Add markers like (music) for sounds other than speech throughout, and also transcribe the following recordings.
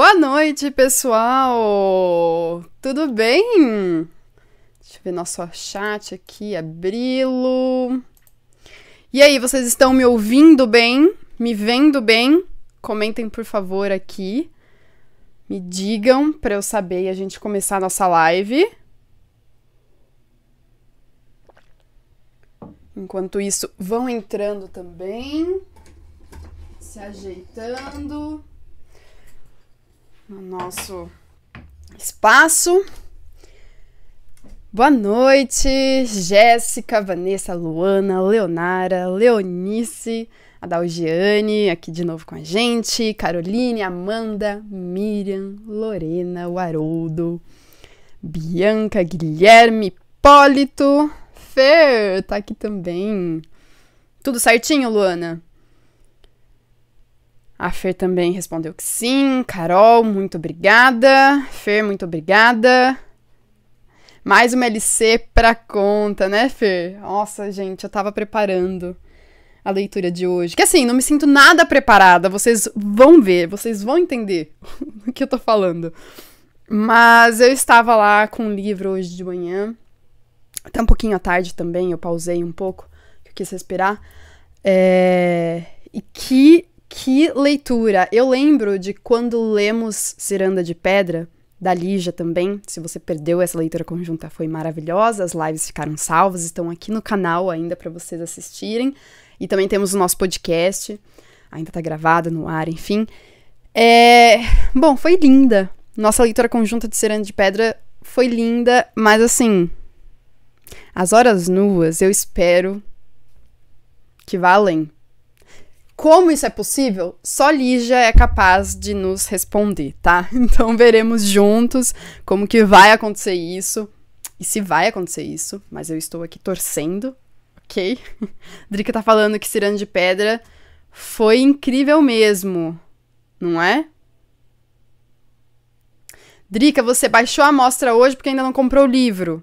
Boa noite, pessoal! Tudo bem? Deixa eu ver nosso chat aqui, abri-lo. E aí, vocês estão me ouvindo bem? Me vendo bem? Comentem, por favor, aqui. Me digam para eu saber e a gente começar a nossa live. Enquanto isso, vão entrando também, se ajeitando no nosso espaço. Boa noite, Jéssica, Vanessa, Luana, Leonara, Leonice, Adalgiane, aqui de novo com a gente, Caroline, Amanda, Miriam, Lorena, o Haroldo, Bianca, Guilherme, Hipólito, Fer, tá aqui também. Tudo certinho, Luana? A Fer também respondeu que sim. Carol, muito obrigada. Fer, muito obrigada. Mais uma LC pra conta, né, Fer? Nossa, gente, eu tava preparando a leitura de hoje. Que assim, não me sinto nada preparada. Vocês vão ver, vocês vão entender (laughs) o que eu tô falando. Mas eu estava lá com um livro hoje de manhã. Até tá um pouquinho à tarde também, eu pausei um pouco, que eu quis respirar. É... E que que leitura! Eu lembro de quando lemos Ciranda de Pedra, da Lígia também. Se você perdeu essa leitura conjunta, foi maravilhosa. As lives ficaram salvas, estão aqui no canal ainda para vocês assistirem. E também temos o nosso podcast, ainda está gravado no ar, enfim. É... Bom, foi linda. Nossa leitura conjunta de Ciranda de Pedra foi linda, mas assim. As horas nuas eu espero que vá além. Como isso é possível? Só Lígia é capaz de nos responder, tá? (laughs) Então veremos juntos como que vai acontecer isso e se vai acontecer isso, mas eu estou aqui torcendo, ok? (laughs) Drica tá falando que Cirano de Pedra foi incrível mesmo, não é? Drica, você baixou a amostra hoje porque ainda não comprou o livro.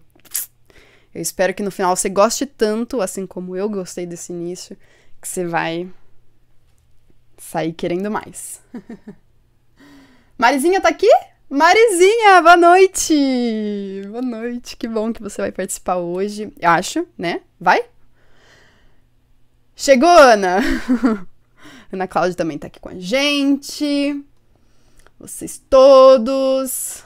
Eu espero que no final você goste tanto, assim como eu gostei desse início, que você vai saí querendo mais. (laughs) Marizinha tá aqui? Marizinha, boa noite! Boa noite, que bom que você vai participar hoje. Eu acho, né? Vai? Chegou, Ana! (laughs) Ana Cláudia também tá aqui com a gente. Vocês todos.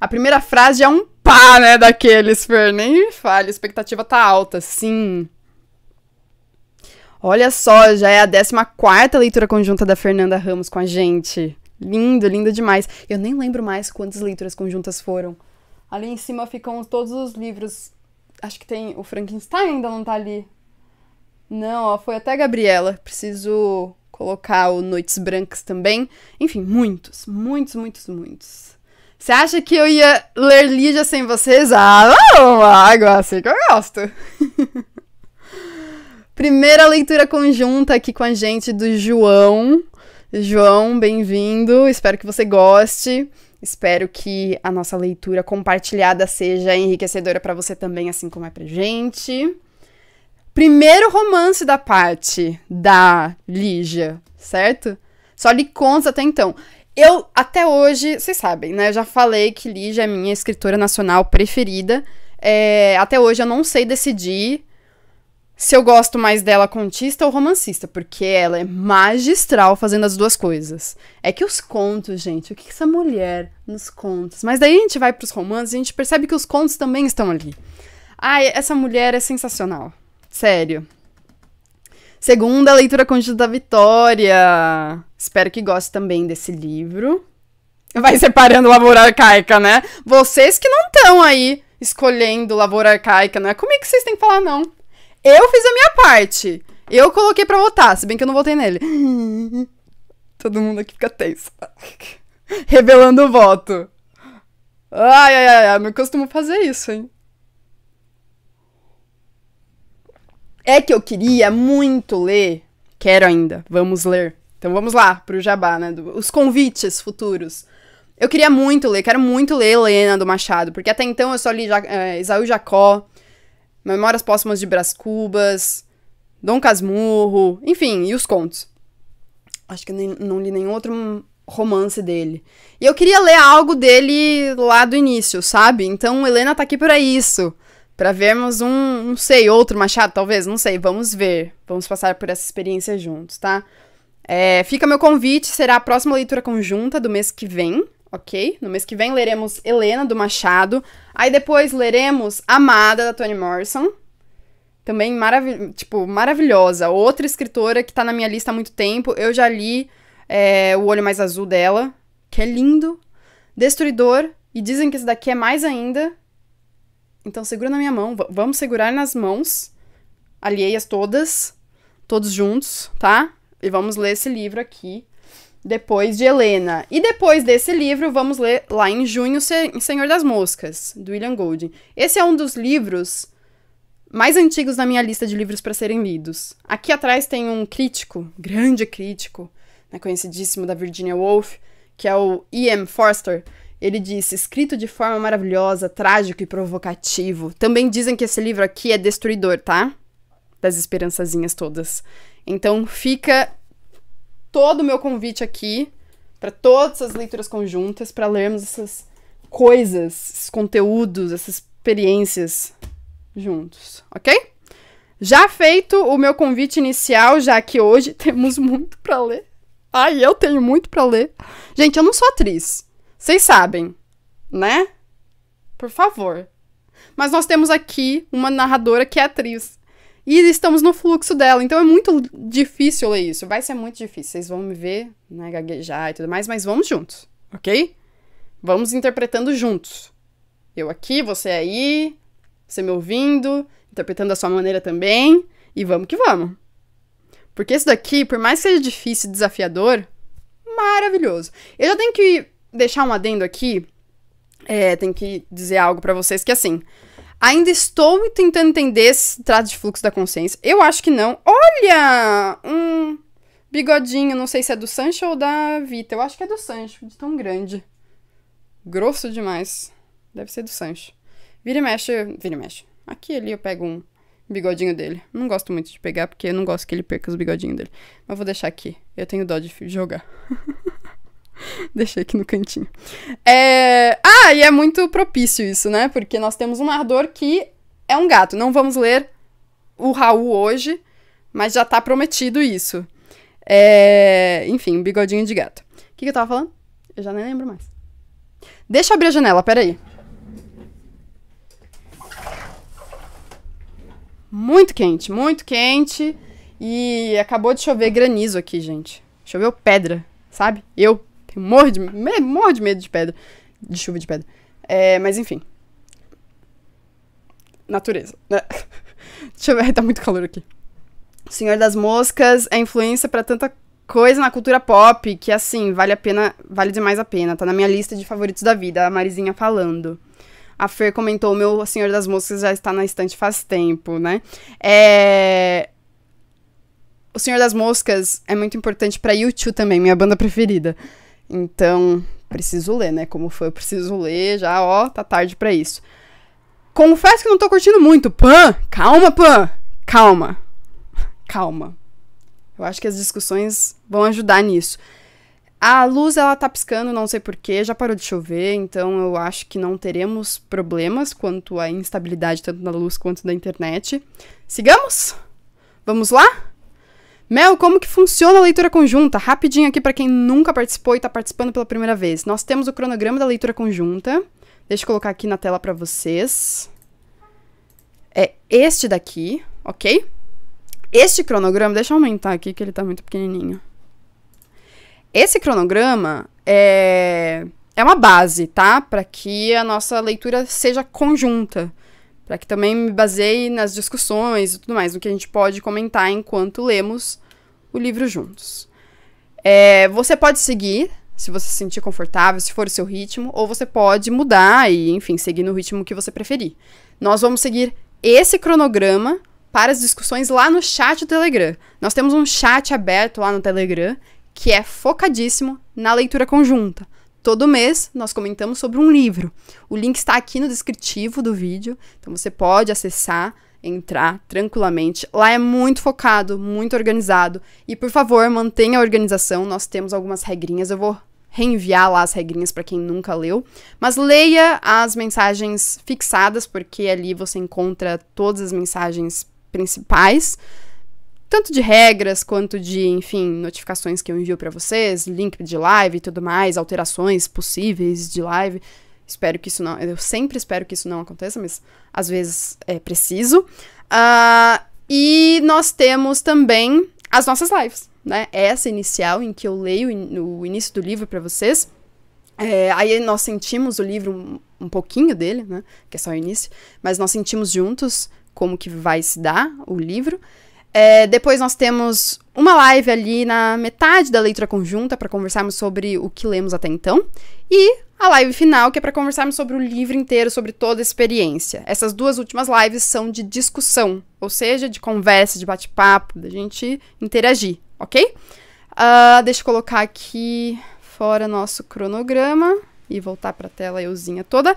A primeira frase é um pá, né, daqueles, Fer? Nem fale, a expectativa tá alta, sim. Olha só, já é a 14 leitura conjunta da Fernanda Ramos com a gente. Lindo, lindo demais. Eu nem lembro mais quantas leituras conjuntas foram. Ali em cima ficam todos os livros. Acho que tem o Frankenstein ainda não tá ali. Não, ó, foi até a Gabriela. Preciso colocar o Noites Brancas também. Enfim, muitos, muitos, muitos, muitos. Você acha que eu ia ler Lídia sem vocês? Ah, não, água, assim que eu gosto. (laughs) Primeira leitura conjunta aqui com a gente do João. João, bem-vindo. Espero que você goste. Espero que a nossa leitura compartilhada seja enriquecedora para você também, assim como é pra gente. Primeiro romance da parte da Lígia, certo? Só lhe conta até então. Eu, até hoje, vocês sabem, né? Eu já falei que Lígia é minha escritora nacional preferida. É, até hoje eu não sei decidir se eu gosto mais dela contista ou romancista, porque ela é magistral fazendo as duas coisas. É que os contos, gente, o que, que essa mulher nos contos? Mas daí a gente vai para os romances e a gente percebe que os contos também estão ali. Ai, essa mulher é sensacional. Sério. Segunda leitura contínua da Vitória. Espero que goste também desse livro. Vai separando lavoura arcaica, né? Vocês que não estão aí escolhendo lavoura arcaica, não é comigo que vocês têm que falar, não. Eu fiz a minha parte. Eu coloquei pra votar, se bem que eu não votei nele. (laughs) Todo mundo aqui fica tenso. (laughs) Revelando o voto. Ai, ai, ai, ai, não costumo fazer isso, hein? É que eu queria muito ler. Quero ainda, vamos ler. Então vamos lá pro jabá, né? Do, os convites futuros. Eu queria muito ler, quero muito ler Helena do Machado, porque até então eu só li ja, é, Isaú Jacó, Memórias Póstumas de Brás Cubas, Dom Casmurro, enfim, e os contos. Acho que eu nem, não li nenhum outro romance dele. E eu queria ler algo dele lá do início, sabe? Então Helena tá aqui para é isso. para vermos um, não sei, outro Machado, talvez, não sei. Vamos ver. Vamos passar por essa experiência juntos, tá? É, fica meu convite, será a próxima leitura conjunta do mês que vem, ok? No mês que vem leremos Helena do Machado. Aí depois leremos Amada, da Toni Morrison. Também marav tipo, maravilhosa. Outra escritora que tá na minha lista há muito tempo. Eu já li é, O Olho Mais Azul dela, que é lindo. Destruidor. E dizem que esse daqui é mais ainda. Então segura na minha mão. V vamos segurar nas mãos. Alheias todas. Todos juntos, tá? E vamos ler esse livro aqui depois de Helena. E depois desse livro, vamos ler lá em junho Senhor das Moscas, do William Golding. Esse é um dos livros mais antigos na minha lista de livros para serem lidos. Aqui atrás tem um crítico, grande crítico, né, conhecidíssimo da Virginia Woolf, que é o E.M. Forster. Ele disse: escrito de forma maravilhosa, trágico e provocativo. Também dizem que esse livro aqui é destruidor, tá? Das esperançazinhas todas. Então fica todo o meu convite aqui para todas as leituras conjuntas, para lermos essas coisas, esses conteúdos, essas experiências juntos, ok? Já feito o meu convite inicial, já que hoje (laughs) temos muito para ler. Ai, eu tenho muito para ler. Gente, eu não sou atriz. Vocês sabem, né? Por favor. Mas nós temos aqui uma narradora que é atriz. E estamos no fluxo dela, então é muito difícil ler isso. Vai ser muito difícil. Vocês vão me ver, né, gaguejar e tudo mais, mas vamos juntos, ok? Vamos interpretando juntos. Eu aqui, você aí, você me ouvindo, interpretando da sua maneira também, e vamos que vamos. Porque esse daqui, por mais que seja difícil e desafiador, maravilhoso. Eu já tenho que deixar um adendo aqui, é, tenho que dizer algo para vocês que assim. Ainda estou tentando entender se trata de fluxo da consciência. Eu acho que não. Olha! Um bigodinho, não sei se é do Sancho ou da Vita. Eu acho que é do Sancho, de tão grande. Grosso demais. Deve ser do Sancho. Vira e mexe, vira e mexe. Aqui ali eu pego um bigodinho dele. Não gosto muito de pegar, porque eu não gosto que ele perca os bigodinhos dele. Mas vou deixar aqui. Eu tenho dó de jogar. (laughs) (laughs) Deixei aqui no cantinho. É... Ah, e é muito propício isso, né? Porque nós temos um narrador que é um gato. Não vamos ler o Raul hoje, mas já tá prometido isso. É... Enfim, bigodinho de gato. O que, que eu tava falando? Eu já nem lembro mais. Deixa eu abrir a janela, peraí. Muito quente, muito quente. E acabou de chover granizo aqui, gente. Choveu pedra, sabe? Eu tenho morro de, me, morro de medo de pedra. De chuva de pedra. É, mas enfim. Natureza. (laughs) Deixa eu ver, tá muito calor aqui. O Senhor das Moscas é influência para tanta coisa na cultura pop que, assim, vale a pena, vale demais a pena. Tá na minha lista de favoritos da vida, a Marizinha falando. A Fer comentou, meu Senhor das Moscas já está na estante faz tempo, né? É... O Senhor das Moscas é muito importante para YouTube também, minha banda preferida. Então, preciso ler, né? Como foi, preciso ler, já, ó, tá tarde para isso. Confesso que não tô curtindo muito. Pan, calma, Pan. Calma. Calma. Eu acho que as discussões vão ajudar nisso. A luz ela tá piscando, não sei porquê, já parou de chover, então eu acho que não teremos problemas quanto à instabilidade tanto da luz quanto da internet. Sigamos? Vamos lá? Mel, como que funciona a leitura conjunta? Rapidinho aqui para quem nunca participou e está participando pela primeira vez. Nós temos o cronograma da leitura conjunta. Deixa eu colocar aqui na tela para vocês. É este daqui, ok? Este cronograma, deixa eu aumentar aqui que ele está muito pequenininho. Esse cronograma é é uma base, tá? Para que a nossa leitura seja conjunta para que também me baseie nas discussões e tudo mais, no que a gente pode comentar enquanto lemos o livro juntos. É, você pode seguir, se você se sentir confortável, se for o seu ritmo, ou você pode mudar e, enfim, seguir no ritmo que você preferir. Nós vamos seguir esse cronograma para as discussões lá no chat do Telegram. Nós temos um chat aberto lá no Telegram que é focadíssimo na leitura conjunta. Todo mês nós comentamos sobre um livro. O link está aqui no descritivo do vídeo, então você pode acessar, entrar tranquilamente. Lá é muito focado, muito organizado. E por favor, mantenha a organização. Nós temos algumas regrinhas. Eu vou reenviar lá as regrinhas para quem nunca leu. Mas leia as mensagens fixadas, porque ali você encontra todas as mensagens principais tanto de regras quanto de, enfim, notificações que eu envio para vocês, link de live e tudo mais, alterações possíveis de live. Espero que isso não. Eu sempre espero que isso não aconteça, mas às vezes é preciso. Uh, e nós temos também as nossas lives, né? Essa inicial, em que eu leio in o início do livro para vocês. É, aí nós sentimos o livro, um, um pouquinho dele, né? Que é só o início, mas nós sentimos juntos como que vai se dar o livro. É, depois nós temos uma live ali na metade da leitura conjunta para conversarmos sobre o que lemos até então e a live final que é para conversarmos sobre o livro inteiro, sobre toda a experiência. Essas duas últimas lives são de discussão, ou seja, de conversa, de bate-papo, da gente interagir, ok? Uh, deixa eu colocar aqui fora nosso cronograma e voltar para a tela euzinha toda.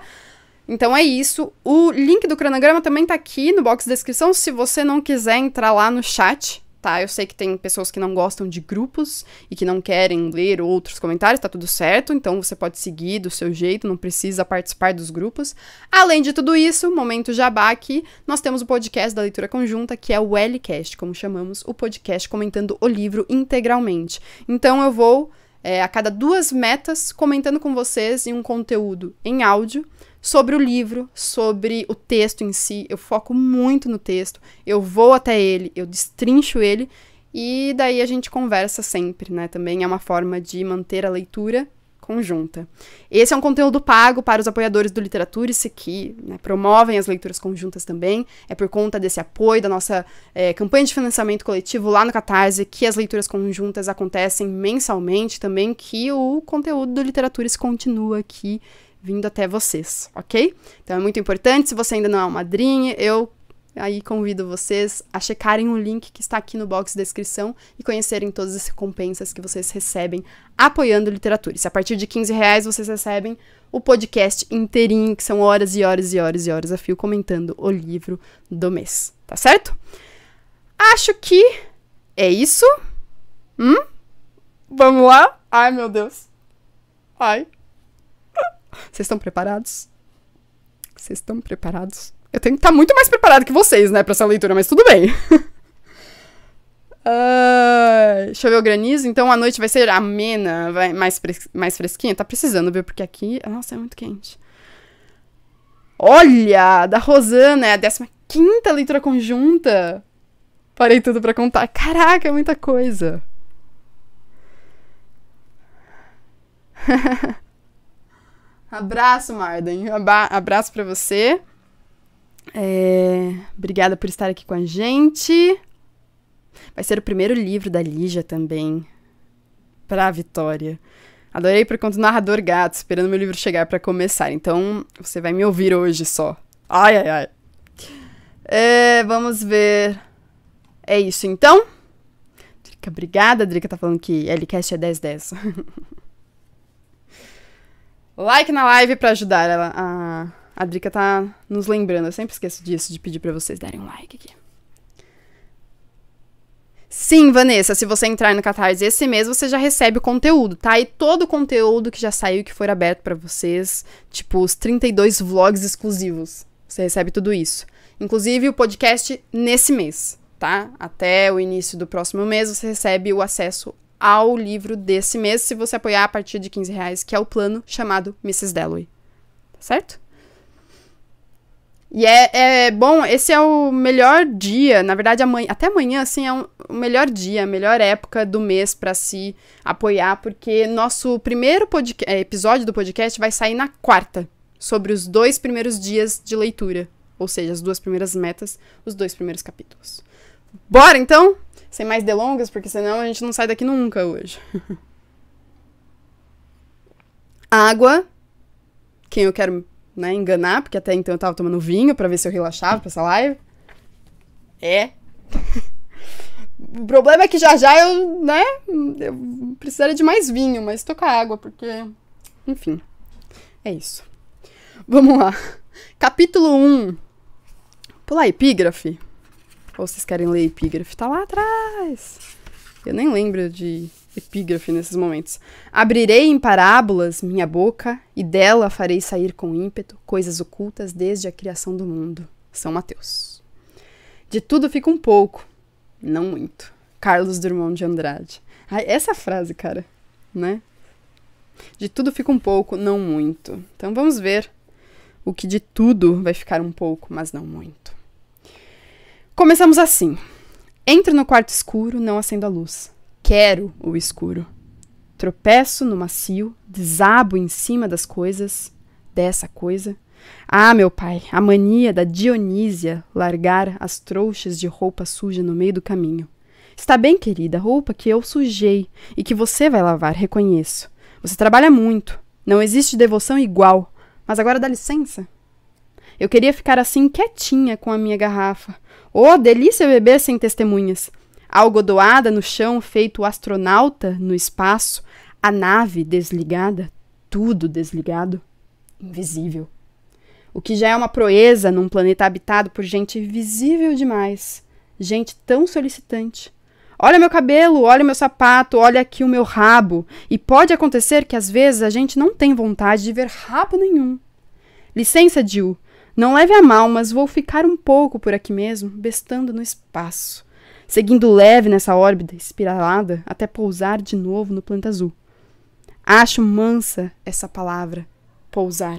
Então é isso. O link do cronograma também tá aqui no box de descrição, se você não quiser entrar lá no chat, tá? Eu sei que tem pessoas que não gostam de grupos e que não querem ler outros comentários, tá tudo certo, então você pode seguir do seu jeito, não precisa participar dos grupos. Além de tudo isso, momento jabá aqui, nós temos o podcast da leitura conjunta, que é o Lcast, como chamamos, o podcast comentando o livro integralmente. Então eu vou é, a cada duas metas comentando com vocês em um conteúdo em áudio sobre o livro, sobre o texto em si. Eu foco muito no texto, eu vou até ele, eu destrincho ele e daí a gente conversa sempre, né? Também é uma forma de manter a leitura conjunta. Esse é um conteúdo pago para os apoiadores do Literatura e que né, promovem as leituras conjuntas também. É por conta desse apoio da nossa é, campanha de financiamento coletivo lá no Catarse que as leituras conjuntas acontecem mensalmente também, que o conteúdo do Literatura continua aqui vindo até vocês, ok? Então é muito importante, se você ainda não é uma madrinha, eu aí convido vocês a checarem o link que está aqui no box de descrição e conhecerem todas as recompensas que vocês recebem apoiando literatura. E se a partir de 15 reais vocês recebem o podcast inteirinho, que são horas e horas e horas e horas a fio comentando o livro do mês, tá certo? Acho que é isso. Hum? Vamos lá? Ai, meu Deus. Ai. Vocês estão preparados? Vocês estão preparados? Eu tenho que estar tá muito mais preparado que vocês, né, pra essa leitura, mas tudo bem. (laughs) ver choveu granizo, então a noite vai ser amena, vai mais, fres mais fresquinha. Tá precisando, viu? Porque aqui, nossa, é muito quente. Olha, da Rosana, é a 15 quinta leitura conjunta. Parei tudo para contar. Caraca, é muita coisa. (laughs) Abraço, Marden. Aba abraço para você. É... Obrigada por estar aqui com a gente. Vai ser o primeiro livro da Lígia também. Pra Vitória. Adorei por conta do narrador gato, esperando meu livro chegar para começar. Então, você vai me ouvir hoje só. Ai, ai, ai. É, vamos ver. É isso, então. Drica, obrigada. A Drica tá falando que LCast é 1010. (laughs) Like na live para ajudar. Ela, a, a Drica tá nos lembrando. Eu sempre esqueço disso, de pedir para vocês darem um like aqui. Sim, Vanessa, se você entrar no Catarse esse mês, você já recebe o conteúdo, tá? E todo o conteúdo que já saiu, que for aberto para vocês, tipo os 32 vlogs exclusivos, você recebe tudo isso. Inclusive o podcast nesse mês, tá? Até o início do próximo mês, você recebe o acesso ao livro desse mês, se você apoiar a partir de 15 reais, que é o plano chamado Mrs. Dalloway. Tá certo? E é, é, bom, esse é o melhor dia, na verdade, amanhã, até amanhã, assim, é um, o melhor dia, a melhor época do mês para se apoiar, porque nosso primeiro é, episódio do podcast vai sair na quarta, sobre os dois primeiros dias de leitura, ou seja, as duas primeiras metas, os dois primeiros capítulos. Bora então? sem mais delongas, porque senão a gente não sai daqui nunca hoje. (laughs) Água, quem eu quero né, enganar, porque até então eu tava tomando vinho para ver se eu relaxava pra essa live. É. (laughs) o problema é que já já eu, né, eu precisaria de mais vinho, mas tô com a água, porque. Enfim. É isso. Vamos lá. Capítulo 1. Pular epígrafe. Ou vocês querem ler epígrafe? Tá lá atrás. Eu nem lembro de epígrafe nesses momentos. Abrirei em parábolas minha boca e dela farei sair com ímpeto coisas ocultas desde a criação do mundo. São Mateus. De tudo fica um pouco, não muito. Carlos Drummond de Andrade. Ai, essa frase, cara, né? De tudo fica um pouco, não muito. Então vamos ver o que de tudo vai ficar um pouco, mas não muito. Começamos assim. Entro no quarto escuro, não acendo a luz. Quero o escuro. Tropeço no macio, desabo em cima das coisas, dessa coisa. Ah, meu pai, a mania da Dionísia largar as trouxas de roupa suja no meio do caminho. Está bem, querida, roupa que eu sujei e que você vai lavar, reconheço. Você trabalha muito, não existe devoção igual. Mas agora dá licença. Eu queria ficar assim quietinha com a minha garrafa, Oh, delícia beber sem testemunhas! A algodoada no chão, feito astronauta no espaço, a nave desligada, tudo desligado, invisível. O que já é uma proeza num planeta habitado por gente visível demais, gente tão solicitante. Olha meu cabelo, olha meu sapato, olha aqui o meu rabo. E pode acontecer que às vezes a gente não tem vontade de ver rabo nenhum. Licença, Jill, não leve a mal, mas vou ficar um pouco por aqui mesmo, bestando no espaço, seguindo leve nessa órbita espiralada até pousar de novo no planeta azul. Acho mansa essa palavra, pousar.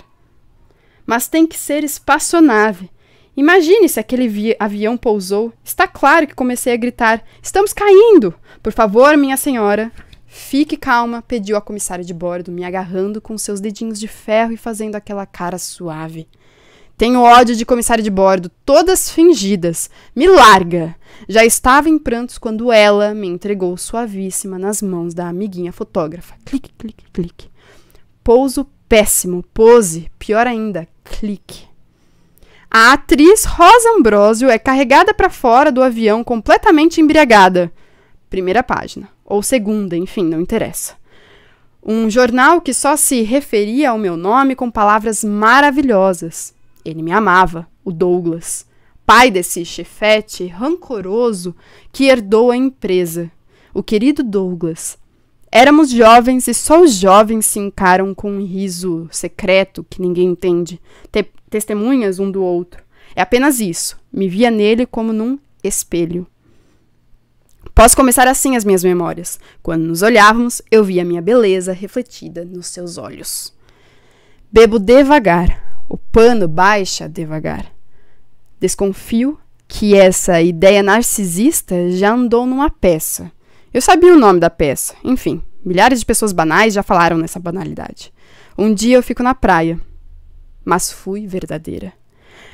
Mas tem que ser espaçonave. Imagine se aquele avião pousou. Está claro que comecei a gritar: Estamos caindo! Por favor, minha senhora, Fique calma, pediu a comissária de bordo, me agarrando com seus dedinhos de ferro e fazendo aquela cara suave. Tenho ódio de comissário de bordo, todas fingidas. Me larga! Já estava em prantos quando ela me entregou suavíssima nas mãos da amiguinha fotógrafa. Clique, clique, clique. Pouso péssimo, pose, pior ainda, clique. A atriz Rosa Ambrosio é carregada para fora do avião completamente embriagada. Primeira página, ou segunda, enfim, não interessa. Um jornal que só se referia ao meu nome com palavras maravilhosas ele me amava, o Douglas, pai desse chefete rancoroso que herdou a empresa, o querido Douglas. Éramos jovens e só os jovens se encaram com um riso secreto que ninguém entende, te testemunhas um do outro. É apenas isso. Me via nele como num espelho. Posso começar assim as minhas memórias. Quando nos olhávamos, eu via minha beleza refletida nos seus olhos. Bebo devagar, o pano baixa devagar. Desconfio que essa ideia narcisista já andou numa peça. Eu sabia o nome da peça. Enfim, milhares de pessoas banais já falaram nessa banalidade. Um dia eu fico na praia, mas fui verdadeira.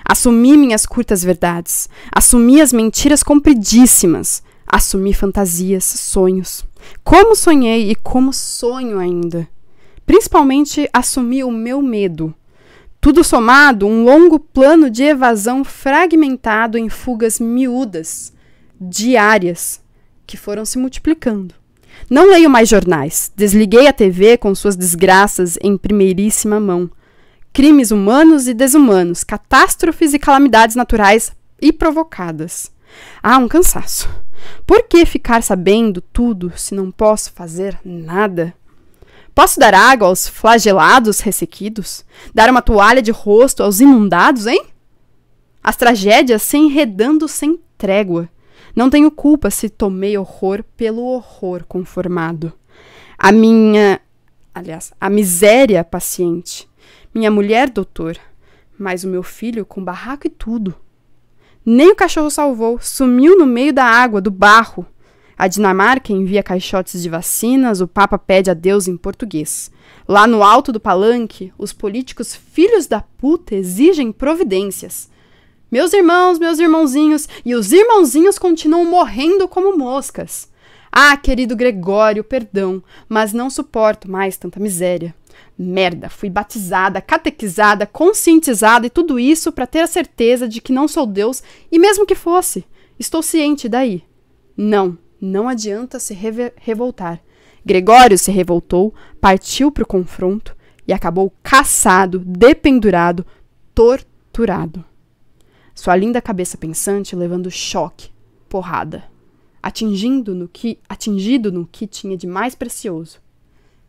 Assumi minhas curtas verdades, assumi as mentiras compridíssimas, assumi fantasias, sonhos. Como sonhei e como sonho ainda. Principalmente assumi o meu medo, tudo somado, um longo plano de evasão fragmentado em fugas miúdas, diárias, que foram se multiplicando. Não leio mais jornais. Desliguei a TV com suas desgraças em primeiríssima mão. Crimes humanos e desumanos, catástrofes e calamidades naturais e provocadas. Há ah, um cansaço. Por que ficar sabendo tudo se não posso fazer nada? Posso dar água aos flagelados ressequidos? Dar uma toalha de rosto aos inundados, hein? As tragédias se enredando sem trégua. Não tenho culpa se tomei horror pelo horror conformado. A minha. Aliás, a miséria paciente. Minha mulher, doutor. Mas o meu filho com barraco e tudo. Nem o cachorro salvou, sumiu no meio da água, do barro. A Dinamarca envia caixotes de vacinas, o Papa pede a Deus em português. Lá no alto do palanque, os políticos filhos da puta exigem providências. Meus irmãos, meus irmãozinhos, e os irmãozinhos continuam morrendo como moscas. Ah, querido Gregório, perdão, mas não suporto mais tanta miséria. Merda, fui batizada, catequizada, conscientizada e tudo isso para ter a certeza de que não sou Deus, e mesmo que fosse, estou ciente daí. Não, não adianta se revoltar. Gregório se revoltou, partiu para o confronto e acabou caçado, dependurado, torturado. Sua linda cabeça pensante levando choque, porrada, atingindo no que atingido no que tinha de mais precioso,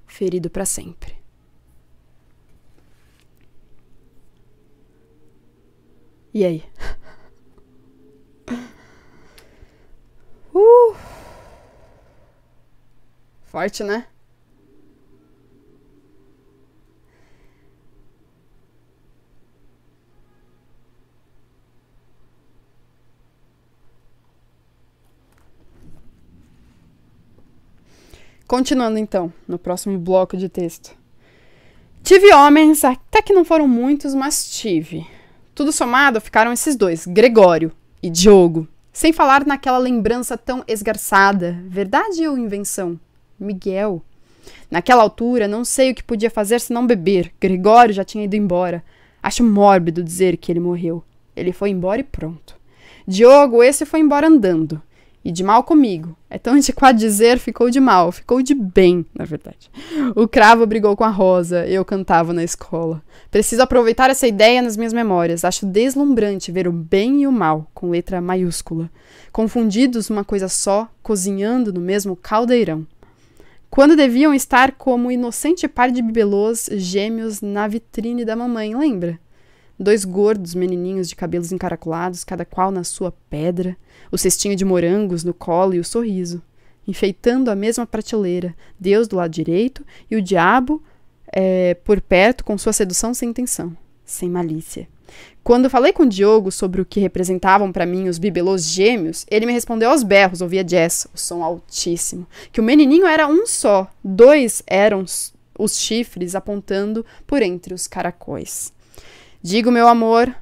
ferido para sempre. E aí? (laughs) Uh! Forte, né? Continuando então, no próximo bloco de texto. Tive homens, até que não foram muitos, mas tive. Tudo somado ficaram esses dois, Gregório e Diogo. Sem falar naquela lembrança tão esgarçada, verdade ou invenção? Miguel. Naquela altura, não sei o que podia fazer senão beber. Gregório já tinha ido embora. Acho mórbido dizer que ele morreu. Ele foi embora e pronto. Diogo, esse foi embora andando. E de mal comigo. É tão antiquado dizer, ficou de mal. Ficou de bem, na verdade. O cravo brigou com a rosa. Eu cantava na escola. Preciso aproveitar essa ideia nas minhas memórias. Acho deslumbrante ver o bem e o mal, com letra maiúscula. Confundidos uma coisa só, cozinhando no mesmo caldeirão quando deviam estar como inocente par de bibelôs gêmeos na vitrine da mamãe, lembra? Dois gordos menininhos de cabelos encaracolados, cada qual na sua pedra, o cestinho de morangos no colo e o sorriso, enfeitando a mesma prateleira, Deus do lado direito e o diabo é, por perto com sua sedução sem intenção, sem malícia. Quando falei com o Diogo sobre o que representavam para mim os bibelôs gêmeos, ele me respondeu aos berros, ouvia jazz, o som altíssimo, que o menininho era um só, dois eram os chifres apontando por entre os caracóis. Digo, meu amor.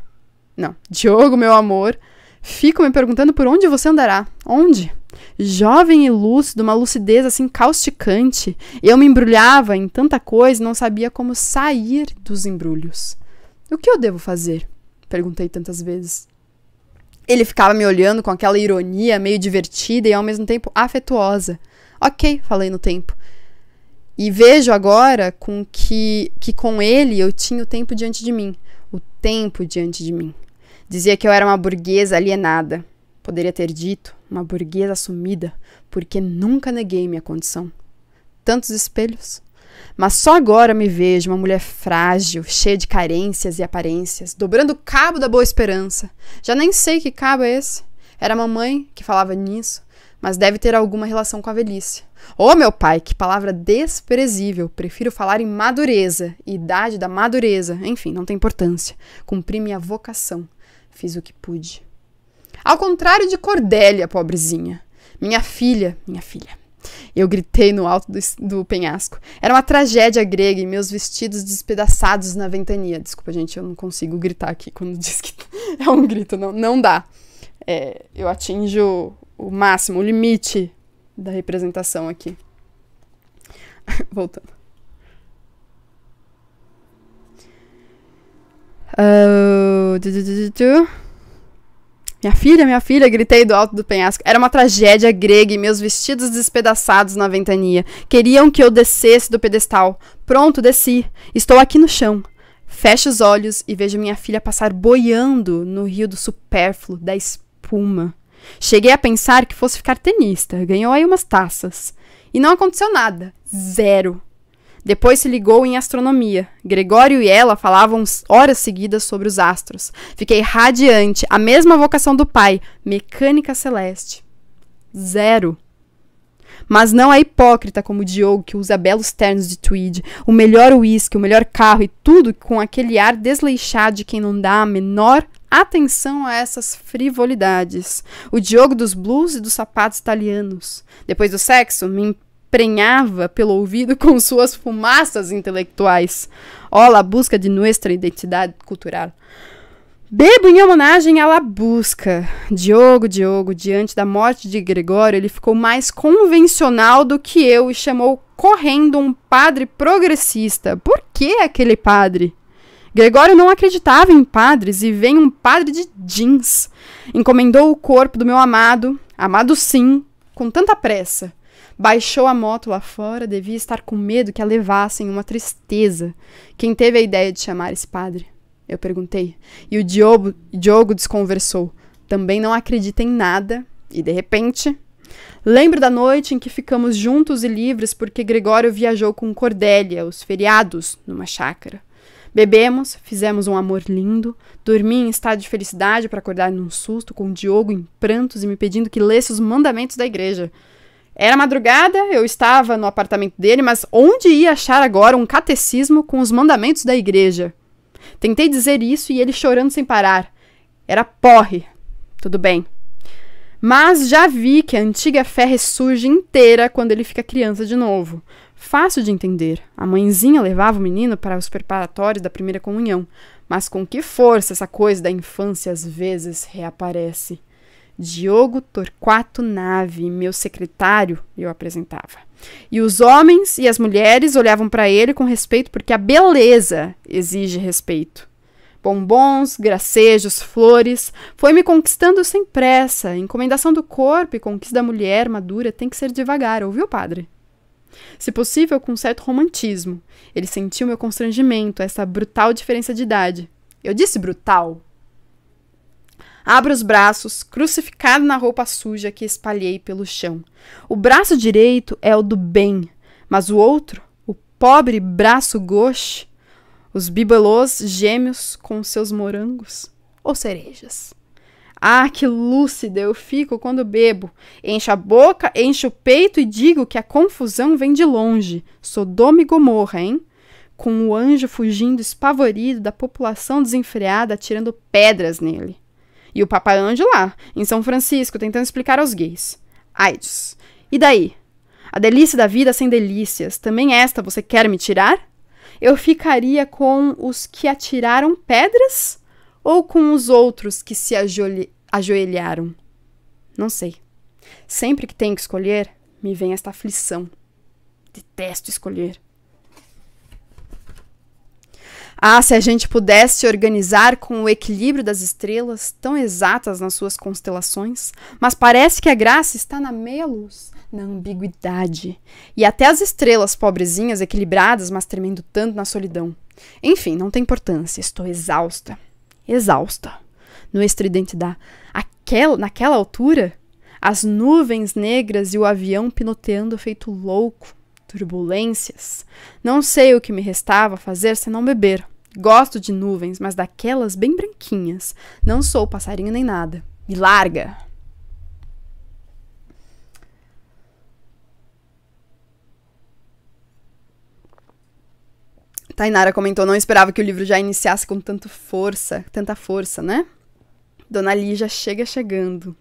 Não, Diogo, meu amor. Fico me perguntando por onde você andará. Onde? Jovem e lúcido, uma lucidez assim causticante. Eu me embrulhava em tanta coisa e não sabia como sair dos embrulhos. O que eu devo fazer? perguntei tantas vezes. Ele ficava me olhando com aquela ironia meio divertida e ao mesmo tempo afetuosa. Ok, falei no tempo. E vejo agora com que, que com ele eu tinha o tempo diante de mim. O tempo diante de mim. Dizia que eu era uma burguesa alienada. Poderia ter dito, uma burguesa assumida, porque nunca neguei minha condição. Tantos espelhos, mas só agora me vejo uma mulher frágil, cheia de carências e aparências, dobrando o cabo da boa esperança. Já nem sei que cabo é esse. Era a mamãe que falava nisso, mas deve ter alguma relação com a velhice. Ô oh, meu pai, que palavra desprezível. Prefiro falar em madureza, idade da madureza. Enfim, não tem importância. Cumpri minha vocação. Fiz o que pude. Ao contrário de Cordélia, pobrezinha. Minha filha, minha filha. Eu gritei no alto do, do, penhasco. Era uma tragédia grega e meus vestidos despedaçados na ventania. Desculpa, gente, eu não consigo gritar aqui quando (laughs) diz que é um grito. Não, não dá. É, eu atinjo o máximo, o limite da representação aqui. (laughs) Voltando. Uh, minha filha, minha filha, gritei do alto do penhasco. Era uma tragédia grega e meus vestidos despedaçados na ventania. Queriam que eu descesse do pedestal. Pronto, desci. Estou aqui no chão. Fecho os olhos e vejo minha filha passar boiando no rio do supérfluo, da espuma. Cheguei a pensar que fosse ficar tenista. Ganhou aí umas taças. E não aconteceu nada. Zero. Depois se ligou em astronomia. Gregório e ela falavam horas seguidas sobre os astros. Fiquei radiante, a mesma vocação do pai, mecânica celeste. Zero. Mas não é hipócrita como o Diogo, que usa belos ternos de tweed, o melhor uísque, o melhor carro e tudo com aquele ar desleixado de quem não dá a menor atenção a essas frivolidades. O Diogo dos blues e dos sapatos italianos. Depois do sexo, me prenhava pelo ouvido (laughs) com suas fumaças intelectuais. Olá, busca de nossa identidade cultural. Bebo em homenagem à La Busca. Diogo, Diogo, diante da morte de Gregório, ele ficou mais convencional do que eu e chamou correndo um padre progressista. Por que aquele padre? Gregório não acreditava em padres e vem um padre de jeans. Encomendou o corpo do meu amado, amado sim, com tanta pressa Baixou a moto lá fora, devia estar com medo que a levassem, uma tristeza. Quem teve a ideia de chamar esse padre? Eu perguntei. E o Diogo, Diogo desconversou. Também não acredita em nada. E de repente. Lembro da noite em que ficamos juntos e livres porque Gregório viajou com Cordélia, os feriados, numa chácara. Bebemos, fizemos um amor lindo, dormi em estado de felicidade para acordar num susto, com Diogo em prantos e me pedindo que lesse os mandamentos da igreja. Era madrugada, eu estava no apartamento dele, mas onde ia achar agora um catecismo com os mandamentos da igreja? Tentei dizer isso e ele chorando sem parar. Era porre. Tudo bem. Mas já vi que a antiga fé ressurge inteira quando ele fica criança de novo. Fácil de entender. A mãezinha levava o menino para os preparatórios da primeira comunhão. Mas com que força essa coisa da infância às vezes reaparece. Diogo Torquato Nave, meu secretário, eu apresentava. E os homens e as mulheres olhavam para ele com respeito, porque a beleza exige respeito. Bombons, gracejos, flores, foi me conquistando sem pressa. Encomendação do corpo e conquista da mulher madura tem que ser devagar, ouviu, padre? Se possível, com certo romantismo. Ele sentiu meu constrangimento, essa brutal diferença de idade. Eu disse brutal? Abro os braços, crucificado na roupa suja que espalhei pelo chão. O braço direito é o do bem, mas o outro, o pobre braço gauche, os bibelôs gêmeos com seus morangos ou cerejas. Ah, que lúcida eu fico quando bebo. Encho a boca, encho o peito e digo que a confusão vem de longe. Sodoma e Gomorra, hein? Com o anjo fugindo espavorido da população desenfreada atirando pedras nele. E o Papa Anjo lá, em São Francisco, tentando explicar aos gays. AIDS. E daí? A delícia da vida sem delícias, também esta você quer me tirar? Eu ficaria com os que atiraram pedras ou com os outros que se ajoelh ajoelharam? Não sei. Sempre que tenho que escolher, me vem esta aflição. Detesto escolher. Ah, se a gente pudesse organizar com o equilíbrio das estrelas, tão exatas nas suas constelações, mas parece que a graça está na meia luz, na ambiguidade. E até as estrelas pobrezinhas, equilibradas, mas tremendo tanto na solidão. Enfim, não tem importância, estou exausta. Exausta. No estridente da. Aquela, naquela altura, as nuvens negras e o avião pinoteando feito louco, turbulências. Não sei o que me restava fazer senão beber. Gosto de nuvens, mas daquelas bem branquinhas. Não sou passarinho nem nada. Me larga! Tainara comentou, não esperava que o livro já iniciasse com tanta força, tanta força, né? Dona Lígia chega chegando.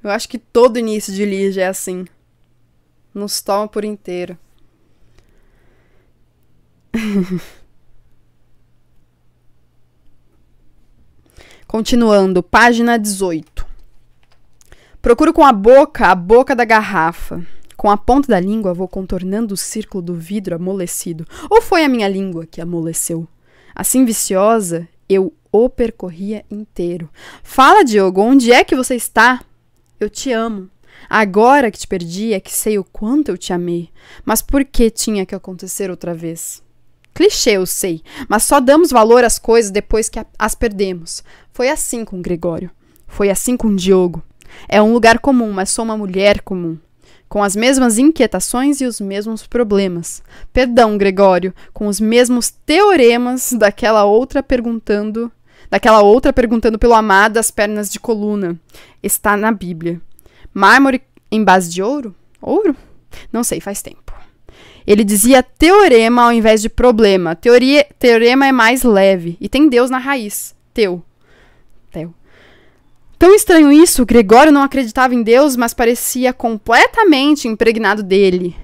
Eu acho que todo início de Lígia é assim. Nos toma por inteiro. (laughs) Continuando, página 18. Procuro com a boca a boca da garrafa. Com a ponta da língua vou contornando o círculo do vidro amolecido. Ou foi a minha língua que amoleceu? Assim viciosa, eu o percorria inteiro. Fala, Diogo, onde é que você está? Eu te amo. Agora que te perdi é que sei o quanto eu te amei. Mas por que tinha que acontecer outra vez? Clichê, eu sei, mas só damos valor às coisas depois que as perdemos. Foi assim com Gregório. Foi assim com Diogo. É um lugar comum, mas sou uma mulher comum. Com as mesmas inquietações e os mesmos problemas. Perdão, Gregório, com os mesmos teoremas daquela outra perguntando. Daquela outra perguntando pelo amado às pernas de coluna. Está na Bíblia. Mármore em base de ouro? Ouro? Não sei, faz tempo. Ele dizia teorema ao invés de problema. Teoria, teorema é mais leve e tem Deus na raiz. Teu. Teu. Tão estranho isso, Gregório não acreditava em Deus, mas parecia completamente impregnado dele.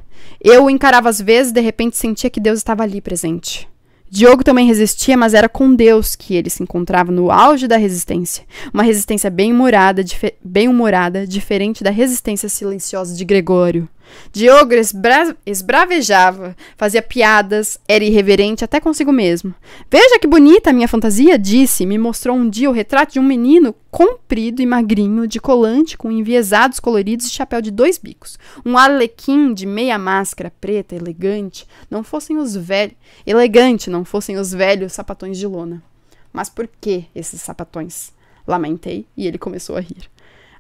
Eu o encarava às vezes, de repente sentia que Deus estava ali presente. Diogo também resistia, mas era com Deus que ele se encontrava no auge da resistência. Uma resistência bem humorada, bem humorada diferente da resistência silenciosa de Gregório. Diogo esbra esbravejava, fazia piadas, era irreverente até consigo mesmo. Veja que bonita a minha fantasia, disse, me mostrou um dia o retrato de um menino comprido e magrinho, de colante, com enviesados coloridos e chapéu de dois bicos. Um arlequim de meia máscara preta, elegante, não fossem os velhos, elegante, não fossem os velhos sapatões de lona. Mas por que esses sapatões? Lamentei e ele começou a rir.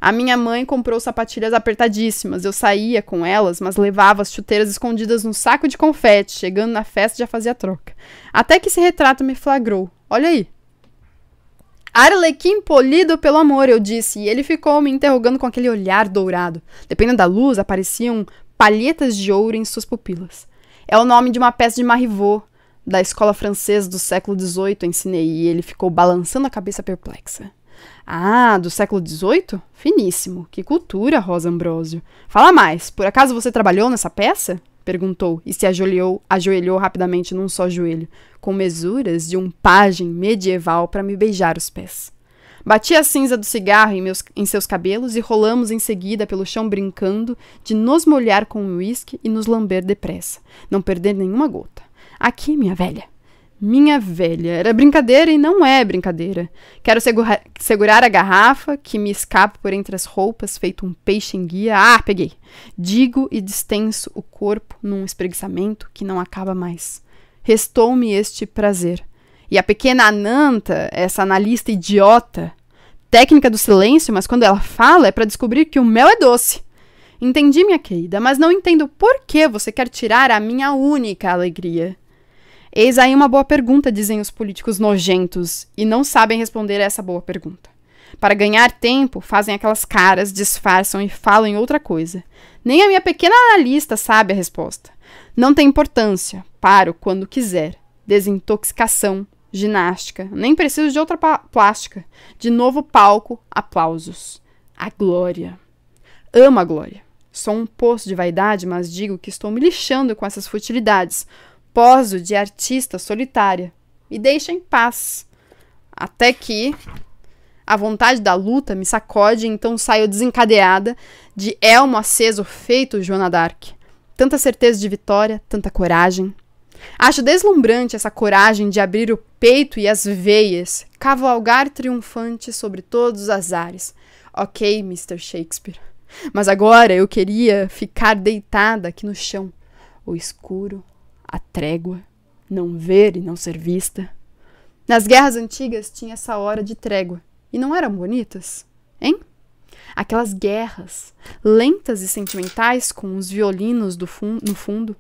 A minha mãe comprou sapatilhas apertadíssimas. Eu saía com elas, mas levava as chuteiras escondidas num saco de confete. Chegando na festa, já fazia troca. Até que esse retrato me flagrou. Olha aí. Arlequim polido pelo amor, eu disse, e ele ficou me interrogando com aquele olhar dourado. Dependendo da luz, apareciam palhetas de ouro em suas pupilas. É o nome de uma peça de Marivaux, da escola francesa do século XVIII, ensinei, e ele ficou balançando a cabeça perplexa. Ah, do século XVIII? Finíssimo. Que cultura, Rosa Ambrósio. Fala mais, por acaso você trabalhou nessa peça? Perguntou e se ajoelhou, ajoelhou rapidamente num só joelho, com mesuras de um pajem medieval para me beijar os pés. Bati a cinza do cigarro em, meus, em seus cabelos e rolamos em seguida pelo chão brincando de nos molhar com o uísque e nos lamber depressa, não perder nenhuma gota. Aqui, minha velha, minha velha, era brincadeira e não é brincadeira. Quero segura segurar a garrafa, que me escapa por entre as roupas, feito um peixe em guia. Ah, peguei! Digo e distenso o corpo num espreguiçamento que não acaba mais. Restou-me este prazer. E a pequena Ananta, essa analista idiota, técnica do silêncio, mas quando ela fala é para descobrir que o mel é doce. Entendi, minha querida, mas não entendo por que você quer tirar a minha única alegria. Eis aí uma boa pergunta, dizem os políticos nojentos, e não sabem responder essa boa pergunta. Para ganhar tempo, fazem aquelas caras, disfarçam e falam em outra coisa. Nem a minha pequena analista sabe a resposta. Não tem importância. Paro quando quiser. Desintoxicação, ginástica, nem preciso de outra plástica. De novo palco, aplausos. A glória. Amo a glória. Sou um poço de vaidade, mas digo que estou me lixando com essas futilidades poso de artista solitária. Me deixa em paz. Até que a vontade da luta me sacode, então saio desencadeada de elmo aceso feito Joana d'Arc. Tanta certeza de vitória, tanta coragem. Acho deslumbrante essa coragem de abrir o peito e as veias, cavalgar triunfante sobre todos os azares. Ok, Mr. Shakespeare. Mas agora eu queria ficar deitada aqui no chão, o escuro, a trégua, não ver e não ser vista. Nas guerras antigas tinha essa hora de trégua, e não eram bonitas, hein? Aquelas guerras, lentas e sentimentais, com os violinos fun no fundo.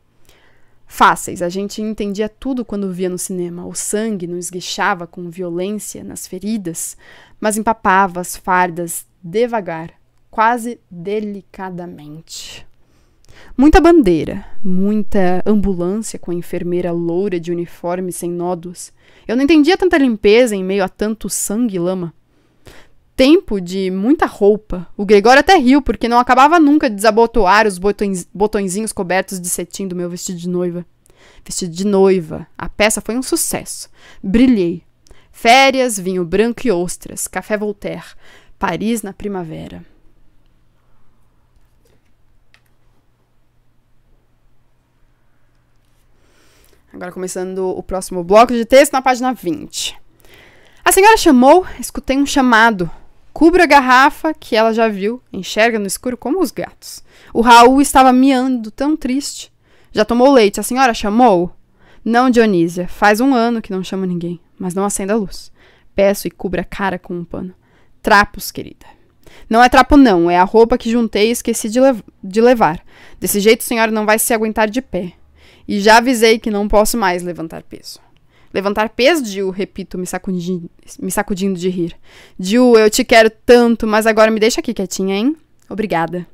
Fáceis, a gente entendia tudo quando via no cinema. O sangue não esguichava com violência nas feridas, mas empapava as fardas devagar, quase delicadamente. Muita bandeira, muita ambulância com a enfermeira loura de uniforme sem nódulos. Eu não entendia tanta limpeza em meio a tanto sangue e lama. Tempo de muita roupa. O Gregório até riu, porque não acabava nunca de desabotoar os botões, botõezinhos cobertos de cetim do meu vestido de noiva. Vestido de noiva. A peça foi um sucesso. Brilhei. Férias, vinho branco e ostras, café Voltaire. Paris na primavera. Agora começando o próximo bloco de texto na página 20. A senhora chamou, escutei um chamado. Cubra a garrafa que ela já viu, enxerga no escuro como os gatos. O Raul estava miando, tão triste. Já tomou leite, a senhora chamou? Não, Dionísia, faz um ano que não chamo ninguém, mas não acenda a luz. Peço e cubra a cara com um pano. Trapos, querida. Não é trapo, não, é a roupa que juntei e esqueci de, lev de levar. Desse jeito, a senhora não vai se aguentar de pé. E já avisei que não posso mais levantar peso. Levantar peso, Dil, repito, me sacudindo, me sacudindo de rir. Dil, eu te quero tanto, mas agora me deixa aqui quietinha, hein? Obrigada.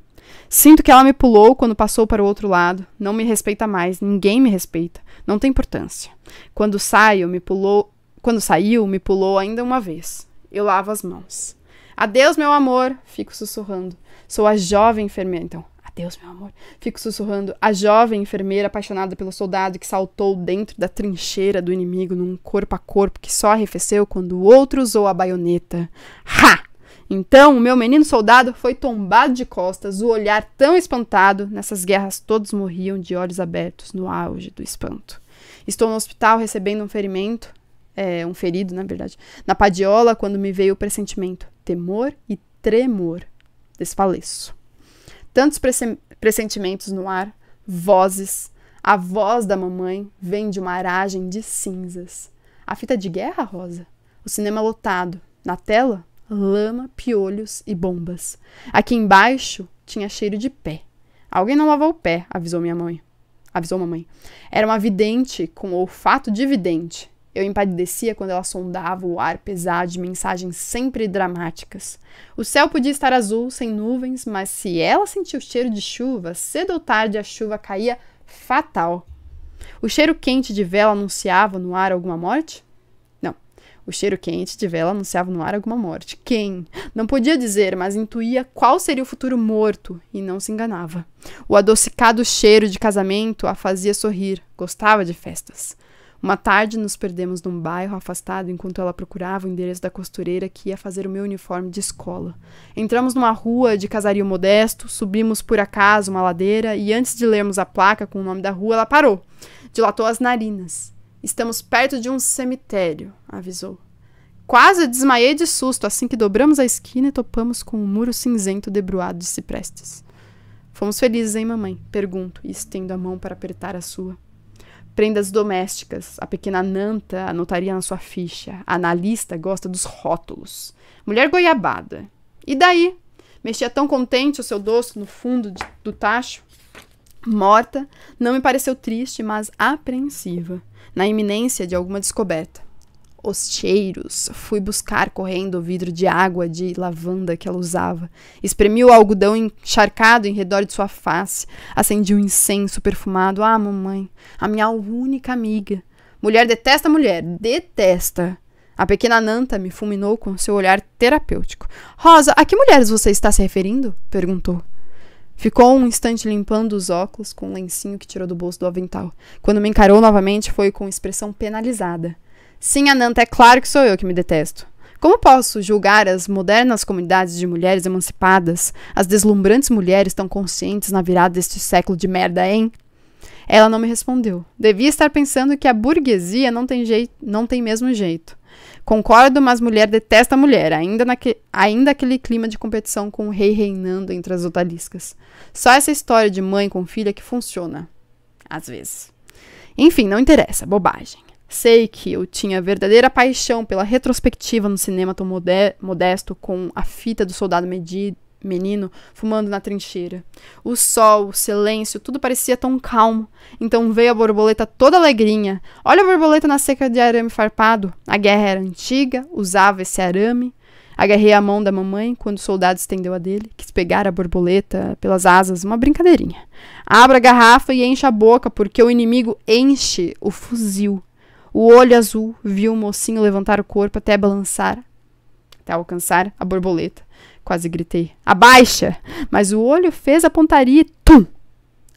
Sinto que ela me pulou quando passou para o outro lado. Não me respeita mais, ninguém me respeita. Não tem importância. Quando saio, me pulou. Quando saiu, me pulou ainda uma vez. Eu lavo as mãos. Adeus, meu amor, fico sussurrando. Sou a jovem fermenta. Então. Deus meu amor. Fico sussurrando. A jovem enfermeira apaixonada pelo soldado que saltou dentro da trincheira do inimigo num corpo a corpo que só arrefeceu quando o outro usou a baioneta. Ha! Então, o meu menino soldado foi tombado de costas, o olhar tão espantado. Nessas guerras, todos morriam de olhos abertos no auge do espanto. Estou no hospital recebendo um ferimento, é, um ferido, na verdade, na padiola quando me veio o pressentimento, temor e tremor. Desfaleço. Tantos pressentimentos no ar, vozes. A voz da mamãe vem de uma aragem de cinzas. A fita de guerra, Rosa? O cinema lotado. Na tela, lama, piolhos e bombas. Aqui embaixo tinha cheiro de pé. Alguém não lavou o pé, avisou minha mãe. Avisou mamãe. Era uma vidente com olfato de vidente. Eu empadecia quando ela sondava o ar pesado de mensagens sempre dramáticas. O céu podia estar azul, sem nuvens, mas se ela sentia o cheiro de chuva, cedo ou tarde a chuva caía fatal. O cheiro quente de vela anunciava no ar alguma morte? Não. O cheiro quente de vela anunciava no ar alguma morte. Quem? Não podia dizer, mas intuía qual seria o futuro morto e não se enganava. O adocicado cheiro de casamento a fazia sorrir. Gostava de festas. Uma tarde nos perdemos num bairro afastado enquanto ela procurava o endereço da costureira que ia fazer o meu uniforme de escola. Entramos numa rua de casario modesto, subimos por acaso uma ladeira e antes de lermos a placa com o nome da rua, ela parou. Dilatou as narinas. Estamos perto de um cemitério, avisou. Quase desmaiei de susto assim que dobramos a esquina e topamos com um muro cinzento debruado de ciprestes. Fomos felizes, hein, mamãe? Pergunto e estendo a mão para apertar a sua. Prendas domésticas. A pequena Nanta anotaria na sua ficha. A analista gosta dos rótulos. Mulher goiabada. E daí? Mexia tão contente o seu doce no fundo de, do tacho. Morta, não me pareceu triste, mas apreensiva, na iminência de alguma descoberta os cheiros. Fui buscar correndo o vidro de água de lavanda que ela usava. Espremi o algodão encharcado em redor de sua face. Acendi um incenso perfumado. Ah, mamãe, a minha única amiga. Mulher detesta mulher, detesta. A pequena Nanta me fulminou com seu olhar terapêutico. Rosa, a que mulheres você está se referindo? perguntou. Ficou um instante limpando os óculos com o um lencinho que tirou do bolso do avental. Quando me encarou novamente, foi com expressão penalizada. Sim, Ananta, é claro que sou eu que me detesto. Como posso julgar as modernas comunidades de mulheres emancipadas, as deslumbrantes mulheres tão conscientes na virada deste século de merda, hein? Ela não me respondeu. Devia estar pensando que a burguesia não tem jeito, não tem mesmo jeito. Concordo, mas mulher detesta mulher, ainda, naque, ainda aquele clima de competição com o rei reinando entre as otaliscas. Só essa história de mãe com filha que funciona. Às vezes. Enfim, não interessa, bobagem. Sei que eu tinha verdadeira paixão pela retrospectiva no cinema tão modesto com a fita do soldado medido menino fumando na trincheira. O sol, o silêncio, tudo parecia tão calmo. Então veio a borboleta toda alegrinha. Olha a borboleta na seca de arame farpado. A guerra era antiga, usava esse arame. Agarrei a mão da mamãe quando o soldado estendeu a dele, quis pegar a borboleta pelas asas, uma brincadeirinha. Abra a garrafa e enche a boca, porque o inimigo enche o fuzil. O olho azul viu o mocinho levantar o corpo até balançar, até alcançar a borboleta. Quase gritei: Abaixa! Mas o olho fez a pontaria e tum!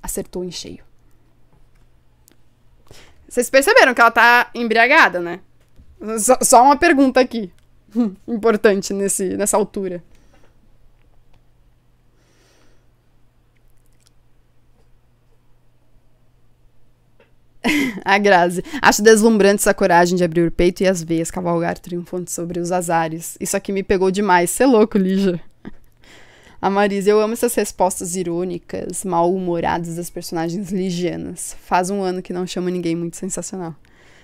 Acertou em cheio. Vocês perceberam que ela tá embriagada, né? Só, só uma pergunta aqui. (laughs) Importante nesse, nessa altura. (laughs) a Grazi. Acho deslumbrante essa coragem de abrir o peito e as veias cavalgar triunfante sobre os azares. Isso aqui me pegou demais. Você é louco, Lígia. A Marisa, eu amo essas respostas irônicas, mal-humoradas das personagens ligianas. Faz um ano que não chamo ninguém, muito sensacional.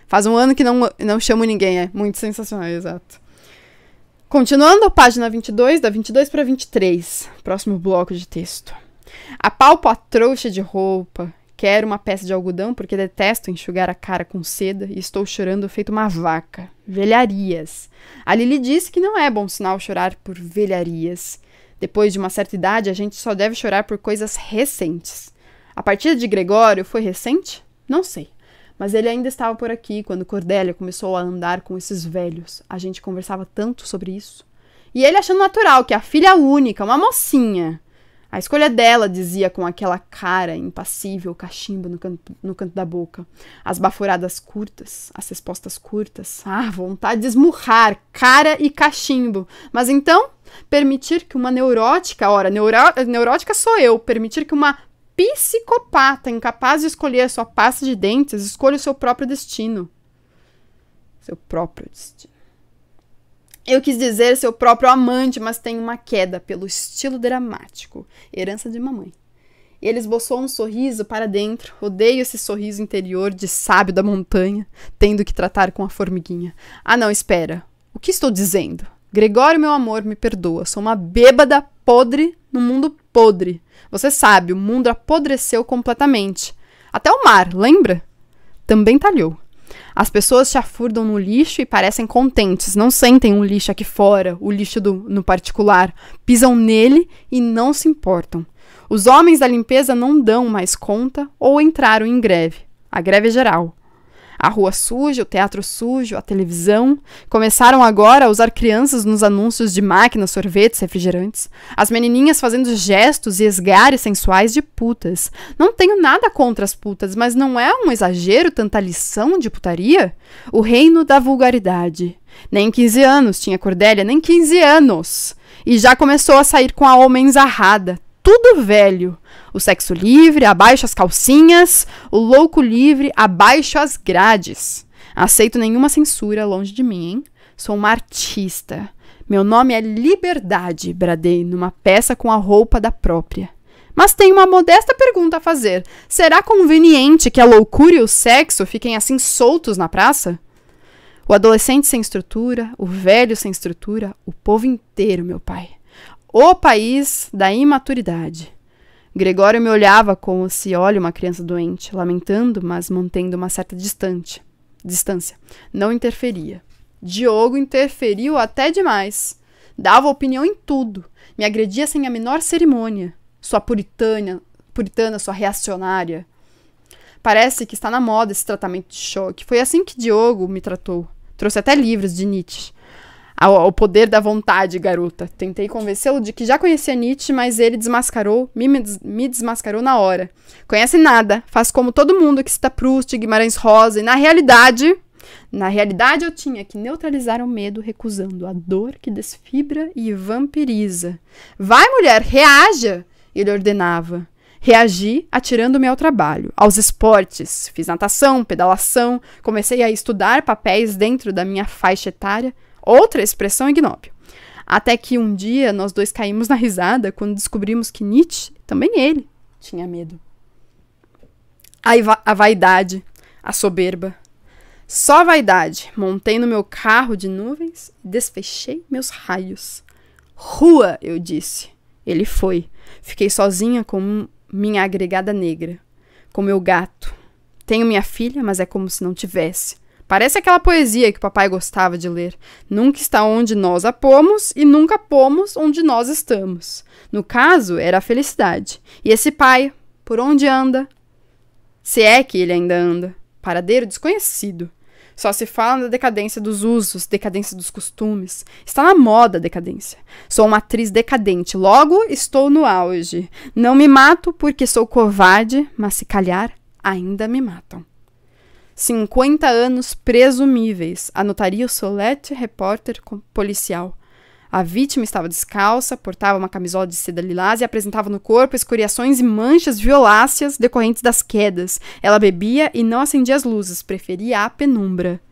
Faz um ano que não, não chamo ninguém, é muito sensacional, exato. Continuando, página 22, da 22 para 23, próximo bloco de texto. A palpa a trouxa de roupa Quero uma peça de algodão porque detesto enxugar a cara com seda e estou chorando feito uma vaca. Velharias. A Lili disse que não é bom sinal chorar por velharias. Depois de uma certa idade, a gente só deve chorar por coisas recentes. A partida de Gregório foi recente? Não sei. Mas ele ainda estava por aqui quando Cordélia começou a andar com esses velhos. A gente conversava tanto sobre isso. E ele achando natural que a filha única, uma mocinha, a escolha dela, dizia com aquela cara impassível, cachimbo no canto, no canto da boca. As baforadas curtas, as respostas curtas. Ah, vontade de esmurrar, cara e cachimbo. Mas então, permitir que uma neurótica, ora, neuro, neurótica sou eu, permitir que uma psicopata incapaz de escolher a sua pasta de dentes escolha o seu próprio destino. Seu próprio destino. Eu quis dizer seu próprio amante, mas tenho uma queda pelo estilo dramático, herança de mamãe. Ele esboçou um sorriso para dentro. Odeio esse sorriso interior de sábio da montanha, tendo que tratar com a formiguinha. Ah, não, espera. O que estou dizendo? Gregório, meu amor, me perdoa. Sou uma bêbada podre no mundo podre. Você sabe, o mundo apodreceu completamente. Até o mar, lembra? Também talhou. As pessoas chafurdam no lixo e parecem contentes, não sentem o um lixo aqui fora, o lixo do, no particular. Pisam nele e não se importam. Os homens da limpeza não dão mais conta ou entraram em greve. A greve é geral. A rua suja, o teatro sujo, a televisão. Começaram agora a usar crianças nos anúncios de máquinas, sorvetes, refrigerantes. As menininhas fazendo gestos e esgares sensuais de putas. Não tenho nada contra as putas, mas não é um exagero tanta lição de putaria? O reino da vulgaridade. Nem 15 anos tinha Cordélia, nem 15 anos. E já começou a sair com a homenzarrada. Tudo velho o sexo livre, abaixo as calcinhas, o louco livre, abaixo as grades. Aceito nenhuma censura longe de mim, hein? Sou uma artista. Meu nome é Liberdade, bradei numa peça com a roupa da própria. Mas tenho uma modesta pergunta a fazer. Será conveniente que a loucura e o sexo fiquem assim soltos na praça? O adolescente sem estrutura, o velho sem estrutura, o povo inteiro, meu pai. O país da imaturidade. Gregório me olhava como se olha uma criança doente, lamentando, mas mantendo uma certa distante, distância. Não interferia. Diogo interferiu até demais. Dava opinião em tudo. Me agredia sem a menor cerimônia. Sua puritana, puritana, sua reacionária. Parece que está na moda esse tratamento de choque. Foi assim que Diogo me tratou. Trouxe até livros de Nietzsche ao, ao poder da vontade, garota. Tentei convencê-lo de que já conhecia Nietzsche, mas ele desmascarou, me, me desmascarou na hora. Conhece nada, faz como todo mundo que cita Proust, Guimarães Rosa, e na realidade, na realidade, eu tinha que neutralizar o medo, recusando a dor que desfibra e vampiriza. Vai, mulher, reaja! Ele ordenava. Reagi atirando-me ao trabalho, aos esportes. Fiz natação, pedalação, comecei a estudar papéis dentro da minha faixa etária, outra expressão ignóbil. É Até que um dia nós dois caímos na risada quando descobrimos que Nietzsche, também ele, tinha medo. A, va a vaidade, a soberba. Só vaidade. Montei no meu carro de nuvens e desfechei meus raios. Rua, eu disse. Ele foi. Fiquei sozinha com minha agregada negra, com meu gato. Tenho minha filha, mas é como se não tivesse. Parece aquela poesia que o papai gostava de ler. Nunca está onde nós a pomos e nunca pomos onde nós estamos. No caso, era a felicidade. E esse pai, por onde anda? Se é que ele ainda anda. Paradeiro desconhecido. Só se fala da decadência dos usos, decadência dos costumes. Está na moda a decadência. Sou uma atriz decadente, logo estou no auge. Não me mato porque sou covarde, mas se calhar ainda me matam. 50 anos presumíveis, anotaria o solete repórter policial. A vítima estava descalça, portava uma camisola de seda lilás e apresentava no corpo escoriações e manchas violáceas decorrentes das quedas. Ela bebia e não acendia as luzes, preferia a penumbra.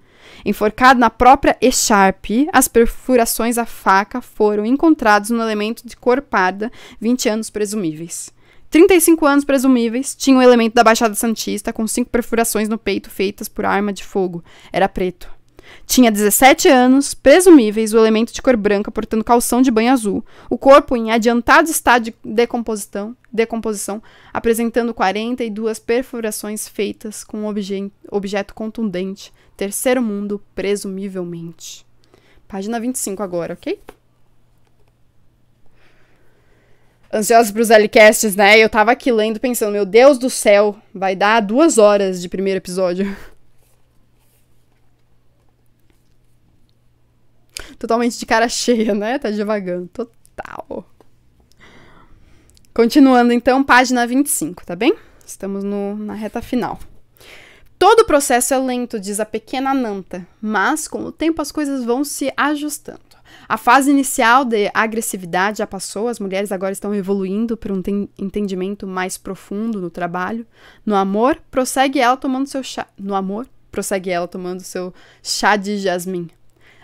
Enforcado na própria echarpe, as perfurações à faca foram encontradas no elemento de cor parda, 20 anos presumíveis. 35 anos presumíveis, tinha um elemento da Baixada Santista com cinco perfurações no peito feitas por arma de fogo. Era preto. Tinha 17 anos, presumíveis, o elemento de cor branca portando calção de banho azul, o corpo em adiantado estado de decomposição, decomposição apresentando 42 perfurações feitas com um obje objeto contundente. Terceiro mundo, presumivelmente. Página 25 agora, ok? ansiosa pros LCasts, né? Eu tava aqui lendo pensando, meu Deus do céu, vai dar duas horas de primeiro episódio. (laughs) Totalmente de cara cheia, né? Tá devagando. Total. Continuando então, página 25, tá bem? Estamos no, na reta final. Todo o processo é lento, diz a pequena Nanta, mas com o tempo as coisas vão se ajustando. A fase inicial de agressividade já passou, as mulheres agora estão evoluindo para um entendimento mais profundo no trabalho. No amor, prossegue ela tomando seu chá. No amor, prossegue ela tomando seu chá de jasmim.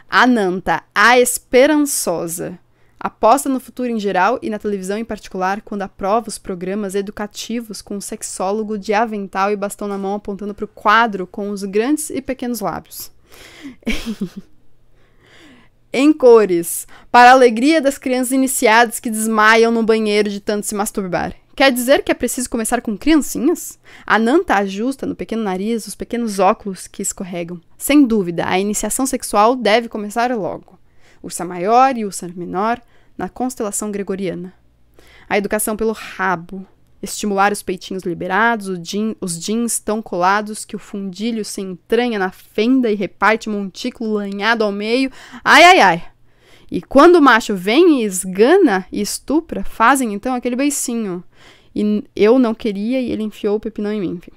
Ananta, a esperançosa. Aposta no futuro em geral e na televisão em particular quando aprova os programas educativos com um sexólogo de avental e bastão na mão apontando para o quadro com os grandes e pequenos lábios. (laughs) em cores, para a alegria das crianças iniciadas que desmaiam no banheiro de tanto se masturbar. Quer dizer que é preciso começar com criancinhas? A Nanta tá ajusta no pequeno nariz os pequenos óculos que escorregam. Sem dúvida, a iniciação sexual deve começar logo. Ursa maior e ursa menor na constelação gregoriana. A educação pelo rabo, estimular os peitinhos liberados, os jeans tão colados que o fundilho se entranha na fenda e reparte montículo lanhado ao meio. Ai, ai, ai! E quando o macho vem e esgana e estupra, fazem então aquele beicinho. E eu não queria e ele enfiou o pepinão em mim. Enfim.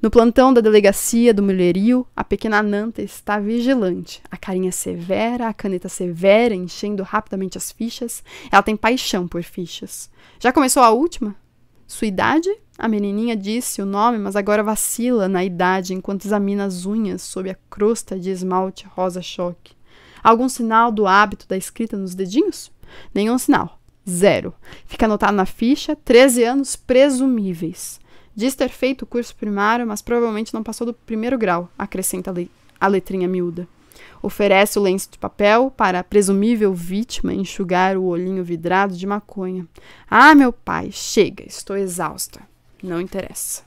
No plantão da delegacia do mulherio, a pequena Nanta está vigilante. A carinha severa, a caneta severa, enchendo rapidamente as fichas. Ela tem paixão por fichas. Já começou a última? Sua idade? A menininha disse o nome, mas agora vacila na idade enquanto examina as unhas sob a crosta de esmalte rosa choque. Algum sinal do hábito da escrita nos dedinhos? Nenhum sinal. Zero. Fica anotado na ficha 13 anos presumíveis. Diz ter feito o curso primário, mas provavelmente não passou do primeiro grau, acrescenta a letrinha miúda. Oferece o lenço de papel para a presumível vítima enxugar o olhinho vidrado de maconha. Ah, meu pai, chega, estou exausta. Não interessa.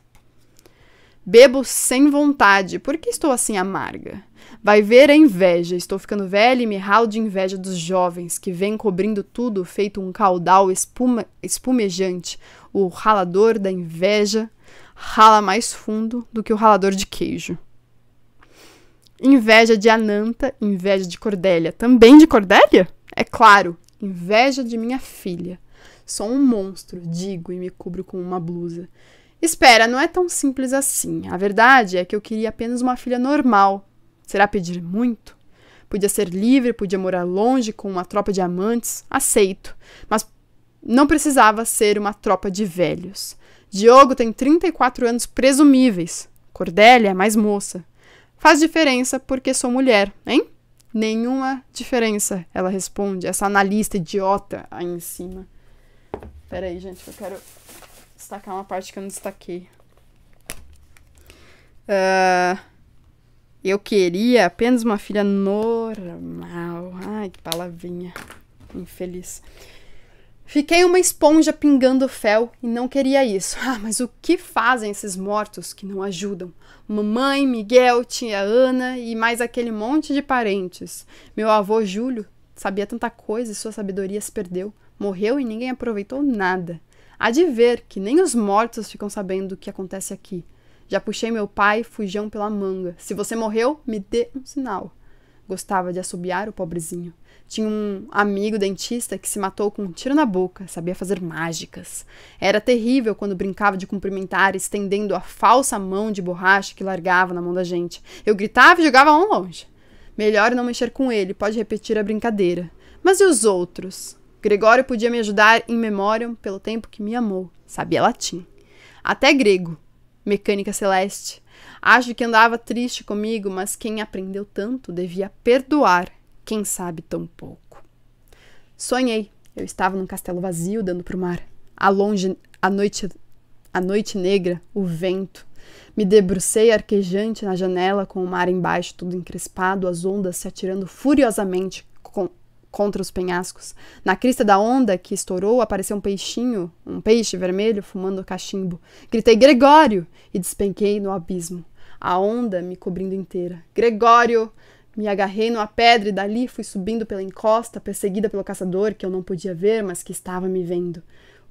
Bebo sem vontade. Por que estou assim amarga? Vai ver a inveja. Estou ficando velha e me ralo de inveja dos jovens que vêm cobrindo tudo feito um caudal espuma, espumejante. O ralador da inveja rala mais fundo do que o ralador de queijo. Inveja de Ananta, inveja de Cordélia. Também de Cordélia? É claro, inveja de minha filha. Sou um monstro, digo e me cubro com uma blusa. Espera, não é tão simples assim. A verdade é que eu queria apenas uma filha normal. Será pedir muito? Podia ser livre, podia morar longe com uma tropa de amantes. Aceito. Mas não precisava ser uma tropa de velhos. Diogo tem 34 anos presumíveis. Cordélia é mais moça. Faz diferença porque sou mulher, hein? Nenhuma diferença, ela responde, essa analista idiota aí em cima. Pera aí, gente, que eu quero destacar uma parte que eu não destaquei. Uh, eu queria apenas uma filha normal. Ai, que palavrinha infeliz. Fiquei uma esponja pingando fel e não queria isso. Ah, mas o que fazem esses mortos que não ajudam? Mamãe, Miguel, tia Ana e mais aquele monte de parentes. Meu avô Júlio sabia tanta coisa e sua sabedoria se perdeu. Morreu e ninguém aproveitou nada. Há de ver que nem os mortos ficam sabendo o que acontece aqui. Já puxei meu pai fujão pela manga. Se você morreu, me dê um sinal. Gostava de assobiar o pobrezinho. Tinha um amigo dentista que se matou com um tiro na boca, sabia fazer mágicas. Era terrível quando brincava de cumprimentar, estendendo a falsa mão de borracha que largava na mão da gente. Eu gritava e jogava um longe. Melhor não mexer com ele, pode repetir a brincadeira. Mas e os outros? Gregório podia me ajudar em memória pelo tempo que me amou. Sabia latim. Até grego. Mecânica celeste. Acho que andava triste comigo, mas quem aprendeu tanto devia perdoar quem sabe tão pouco. Sonhei. Eu estava num castelo vazio dando para o mar. A longe, a noite, a noite negra, o vento. Me debrucei arquejante na janela, com o mar embaixo tudo encrespado, as ondas se atirando furiosamente com, contra os penhascos. Na crista da onda que estourou, apareceu um peixinho, um peixe vermelho, fumando cachimbo. Gritei Gregório e despenquei no abismo a onda me cobrindo inteira. Gregório! Me agarrei numa pedra e dali fui subindo pela encosta, perseguida pelo caçador que eu não podia ver, mas que estava me vendo.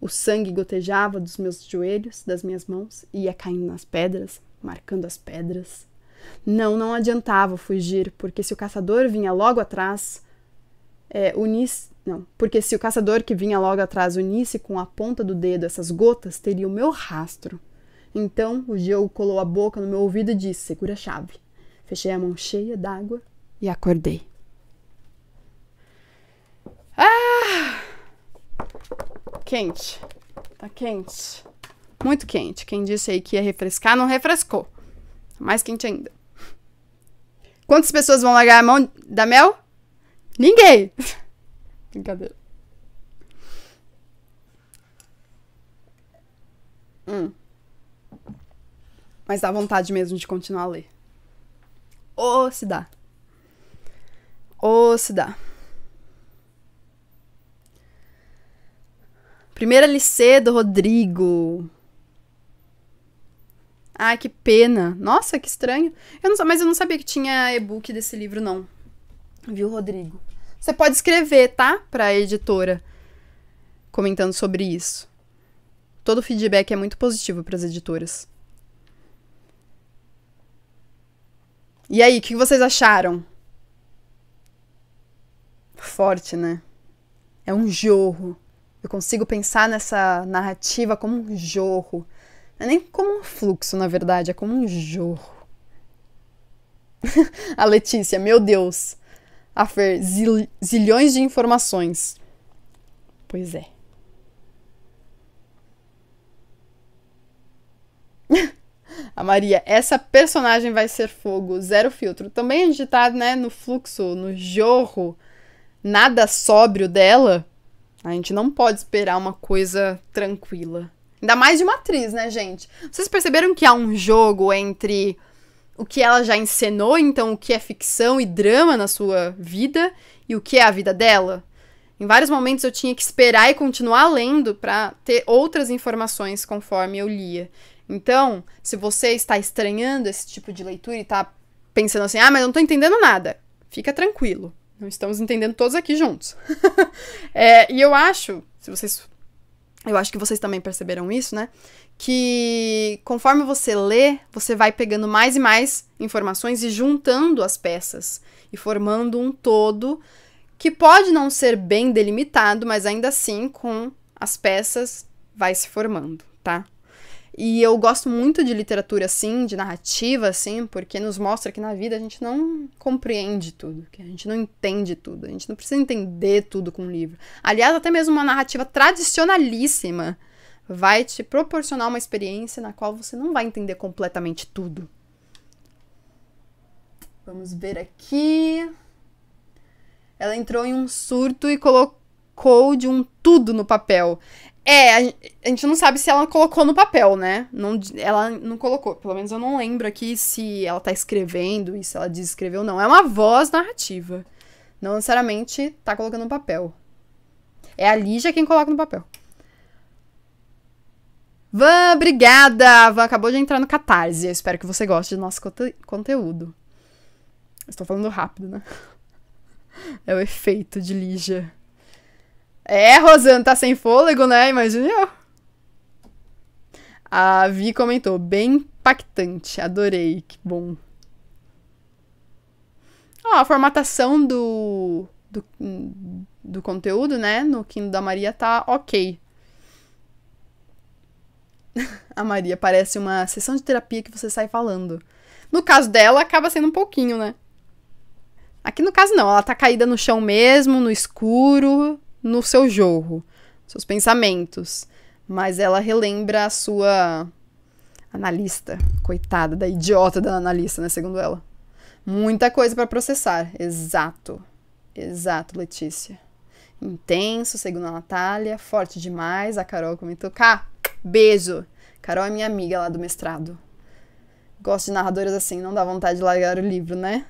O sangue gotejava dos meus joelhos, das minhas mãos, e ia caindo nas pedras, marcando as pedras. Não, não adiantava fugir, porque se o caçador vinha logo atrás, é, unisse. Não, porque se o caçador que vinha logo atrás unisse com a ponta do dedo essas gotas, teria o meu rastro. Então o Joe colou a boca no meu ouvido e disse: Segura a chave. Fechei a mão cheia d'água e acordei. Ah! Quente. Tá quente. Muito quente. Quem disse aí que ia refrescar, não refrescou. Mais quente ainda. Quantas pessoas vão largar a mão da Mel? Ninguém! (laughs) Brincadeira. Hum. Mas dá vontade mesmo de continuar a ler. Ou oh, se dá. Ou oh, se dá. Primeira LC do Rodrigo. Ai, que pena. Nossa, que estranho. Eu não, mas eu não sabia que tinha e-book desse livro, não. Viu, Rodrigo? Você pode escrever, tá? Pra editora. Comentando sobre isso. Todo feedback é muito positivo para as editoras. E aí, o que vocês acharam? Forte, né? É um jorro. Eu consigo pensar nessa narrativa como um jorro. Não é nem como um fluxo, na verdade, é como um jorro. (laughs) a Letícia, meu Deus. A Fer, zil zilhões de informações. Pois é. (laughs) A Maria, essa personagem vai ser fogo, zero filtro. Também a gente tá, né, no fluxo, no jorro, nada sóbrio dela. A gente não pode esperar uma coisa tranquila. Ainda mais de uma atriz, né, gente? Vocês perceberam que há um jogo entre o que ela já encenou, então o que é ficção e drama na sua vida e o que é a vida dela? Em vários momentos eu tinha que esperar e continuar lendo para ter outras informações conforme eu lia. Então, se você está estranhando esse tipo de leitura e está pensando assim, ah, mas eu não estou entendendo nada, fica tranquilo. Não estamos entendendo todos aqui juntos. (laughs) é, e eu acho, se vocês. Eu acho que vocês também perceberam isso, né? Que conforme você lê, você vai pegando mais e mais informações e juntando as peças e formando um todo que pode não ser bem delimitado, mas ainda assim com as peças vai se formando, tá? E eu gosto muito de literatura assim, de narrativa assim, porque nos mostra que na vida a gente não compreende tudo, que a gente não entende tudo, a gente não precisa entender tudo com um livro. Aliás, até mesmo uma narrativa tradicionalíssima vai te proporcionar uma experiência na qual você não vai entender completamente tudo. Vamos ver aqui. Ela entrou em um surto e colocou de um tudo no papel. É, a, a, gente não sabe se ela colocou no papel, né? Não, ela não colocou. Pelo menos eu não lembro aqui se ela tá escrevendo e se ela desescreveu ou não. É uma voz narrativa. Não necessariamente tá colocando no papel. É a Lígia quem coloca no papel. Van, obrigada! Van acabou de entrar no Catarse. Eu espero que você goste do nosso conte conteúdo. Estou falando rápido, né? (laughs) É o efeito de Lígia. É, Rosana, tá sem fôlego, né? Imagina eu. A Vi comentou, bem impactante, adorei, que bom. Ó, a formatação do, do, do conteúdo, né, no Quinto da Maria tá ok. (laughs) a Maria parece uma sessão de terapia que você sai falando. No caso dela, acaba sendo um pouquinho, né? Aqui no caso não, ela tá caída no chão mesmo, no escuro, no seu jorro, seus pensamentos, mas ela relembra a sua analista, coitada da idiota da analista, né, segundo ela. Muita coisa para processar, exato. Exato, Letícia. Intenso, segundo a Natália, forte demais, a Carol comentou. Cá, beijo. Carol é minha amiga lá do mestrado. Gosto de narradoras assim, não dá vontade de largar o livro, né?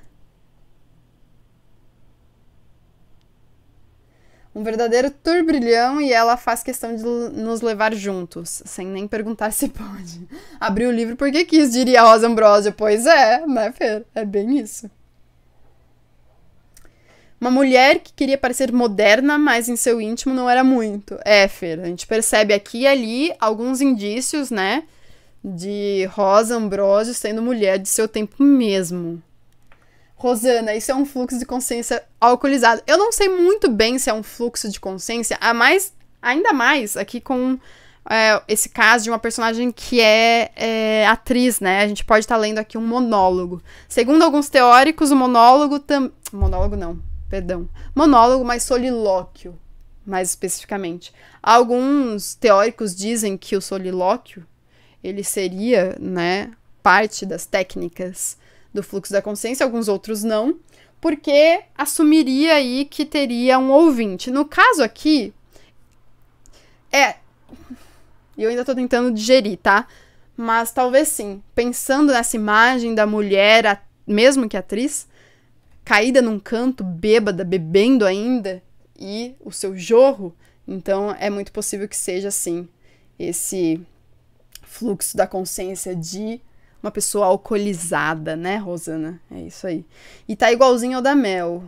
Um verdadeiro turbilhão e ela faz questão de nos levar juntos, sem nem perguntar (laughs) se pode. Abriu o livro porque quis, diria Rosa Ambrosio. Pois é, né, Fer? É bem isso. Uma mulher que queria parecer moderna, mas em seu íntimo não era muito. É, Fer, a gente percebe aqui e ali alguns indícios, né, de Rosa Ambrosio sendo mulher de seu tempo mesmo. Rosana, isso é um fluxo de consciência alcoolizado. Eu não sei muito bem se é um fluxo de consciência, a mais, ainda mais aqui com é, esse caso de uma personagem que é, é atriz, né? A gente pode estar tá lendo aqui um monólogo. Segundo alguns teóricos, o monólogo também. Monólogo não, perdão. Monólogo, mas solilóquio, mais especificamente. Alguns teóricos dizem que o solilóquio ele seria, né, parte das técnicas do fluxo da consciência, alguns outros não, porque assumiria aí que teria um ouvinte. No caso aqui, é. eu ainda tô tentando digerir, tá? Mas talvez sim, pensando nessa imagem da mulher, a, mesmo que atriz, caída num canto, bêbada, bebendo ainda, e o seu jorro, então é muito possível que seja assim esse fluxo da consciência de uma pessoa alcoolizada, né, Rosana? É isso aí. E tá igualzinho ao da Mel.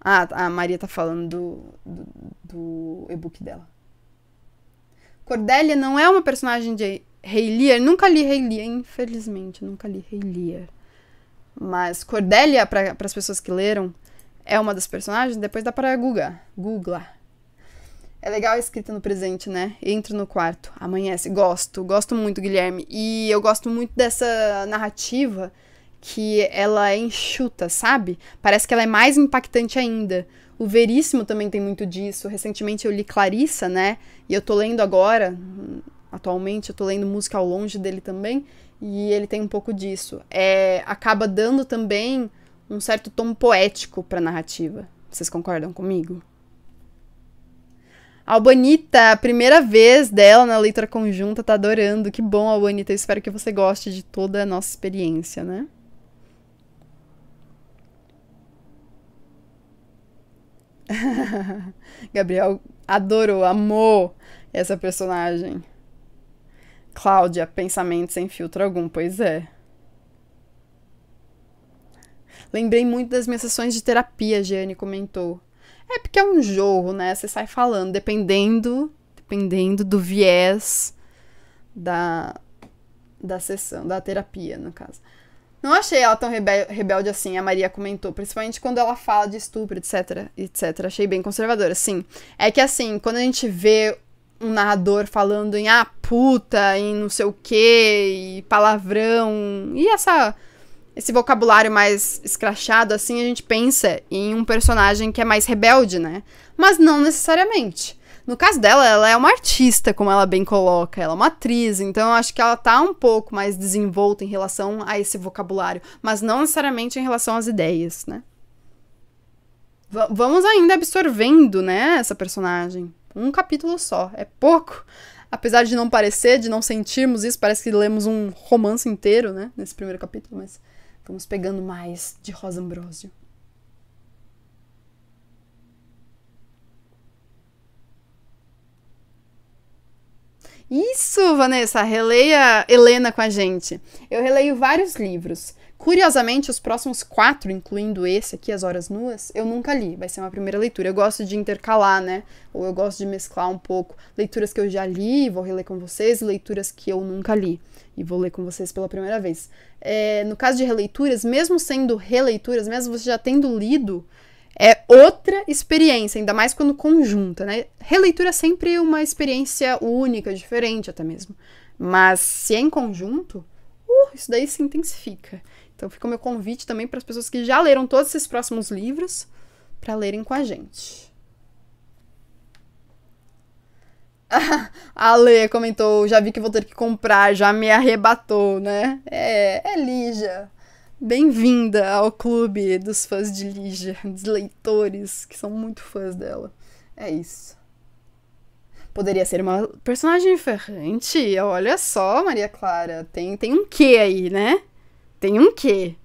Ah, tá, a Maria tá falando do, do, do e-book dela. Cordélia não é uma personagem de Rei Lear. Nunca li Rei Lear, infelizmente. Nunca li Rei Lear. Mas Cordélia, para as pessoas que leram, é uma das personagens. Depois dá para Google, Googla. É legal a escrita no presente, né? Entro no quarto, amanhece. Gosto, gosto muito, Guilherme. E eu gosto muito dessa narrativa que ela é enxuta, sabe? Parece que ela é mais impactante ainda. O Veríssimo também tem muito disso. Recentemente eu li Clarissa, né? E eu tô lendo agora, atualmente, eu tô lendo música ao longe dele também. E ele tem um pouco disso. É, acaba dando também um certo tom poético pra narrativa. Vocês concordam comigo? Albanita, a primeira vez dela na leitura conjunta, tá adorando. Que bom, Albanita. Eu espero que você goste de toda a nossa experiência, né? (laughs) Gabriel adorou, amou essa personagem. Cláudia, pensamento sem filtro algum, pois é. Lembrei muito das minhas sessões de terapia, Jeane comentou. É porque é um jogo, né? Você sai falando, dependendo, dependendo do viés da, da sessão, da terapia, no caso. Não achei ela tão rebel rebelde assim, a Maria comentou, principalmente quando ela fala de estupro, etc, etc. Achei bem conservadora, sim. É que assim, quando a gente vê um narrador falando em ah, puta, em não sei o quê, e palavrão, e essa esse vocabulário mais escrachado, assim, a gente pensa em um personagem que é mais rebelde, né? Mas não necessariamente. No caso dela, ela é uma artista, como ela bem coloca, ela é uma atriz, então eu acho que ela tá um pouco mais desenvolta em relação a esse vocabulário, mas não necessariamente em relação às ideias, né? V vamos ainda absorvendo, né, essa personagem. Um capítulo só, é pouco. Apesar de não parecer, de não sentirmos isso, parece que lemos um romance inteiro, né, nesse primeiro capítulo, mas Vamos pegando mais de Rosa Ambrosio. Isso, Vanessa, releia Helena com a gente. Eu releio vários livros. Curiosamente, os próximos quatro, incluindo esse aqui, As Horas Nuas, eu nunca li. Vai ser uma primeira leitura. Eu gosto de intercalar, né? Ou eu gosto de mesclar um pouco leituras que eu já li, vou reler com vocês, e leituras que eu nunca li e vou ler com vocês pela primeira vez. É, no caso de releituras, mesmo sendo releituras, mesmo você já tendo lido, é outra experiência, ainda mais quando conjunta, né? Releitura é sempre uma experiência única, diferente até mesmo. Mas se é em conjunto, uh, isso daí se intensifica. Então fica o meu convite também para as pessoas que já leram todos esses próximos livros para lerem com a gente. a (laughs) Lê comentou, já vi que vou ter que comprar, já me arrebatou, né? É, é Lígia. Bem-vinda ao clube dos fãs de Lígia, dos leitores que são muito fãs dela. É isso. Poderia ser uma personagem ferrante. Olha só, Maria Clara. Tem, tem um quê aí, né? Tem um quê.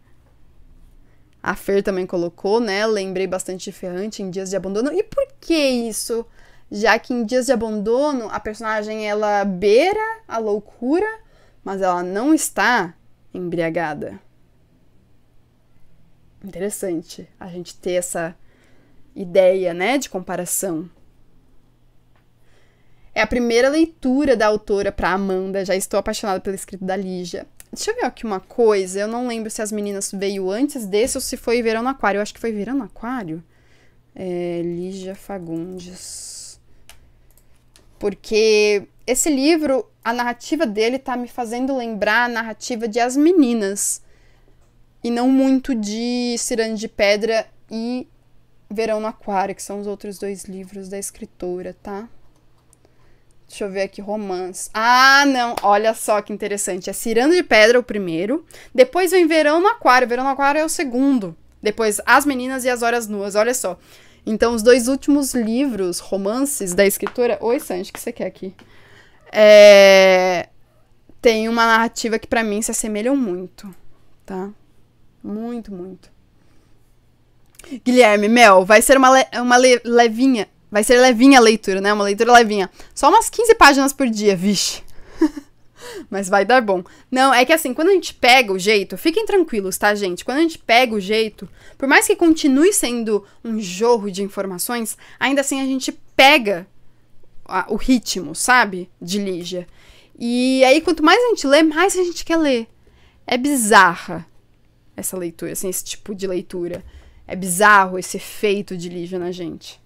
A Fer também colocou, né? Lembrei bastante de Ferrante em dias de abandono. E por que isso? já que em Dias de Abandono a personagem ela beira a loucura, mas ela não está embriagada. Interessante a gente ter essa ideia, né, de comparação. É a primeira leitura da autora para Amanda. Já estou apaixonada pelo escrito da Lígia. Deixa eu ver aqui uma coisa. Eu não lembro se as meninas veio antes desse ou se foi Verão no Aquário. Eu acho que foi Verão no Aquário. É, Lígia Fagundes porque esse livro, a narrativa dele tá me fazendo lembrar a narrativa de As Meninas, e não muito de Cirane de Pedra e Verão no Aquário, que são os outros dois livros da escritora, tá? Deixa eu ver aqui, romance. Ah, não, olha só que interessante. É Ciranda de Pedra o primeiro, depois vem Verão no Aquário. Verão no Aquário é o segundo. Depois As Meninas e As Horas Nuas, olha só. Então, os dois últimos livros, romances da escritora. Oi, Sanji, o que você quer aqui? É... Tem uma narrativa que para mim se assemelham muito, tá? Muito, muito. Guilherme, Mel, vai ser uma, le... uma le... levinha. Vai ser levinha a leitura, né? Uma leitura levinha. Só umas 15 páginas por dia, vixe. (laughs) Mas vai dar bom. Não, é que assim, quando a gente pega o jeito, fiquem tranquilos, tá, gente? Quando a gente pega o jeito, por mais que continue sendo um jorro de informações, ainda assim a gente pega a, o ritmo, sabe? De Lígia. E aí, quanto mais a gente lê, mais a gente quer ler. É bizarra essa leitura, assim, esse tipo de leitura. É bizarro esse efeito de Lígia na gente.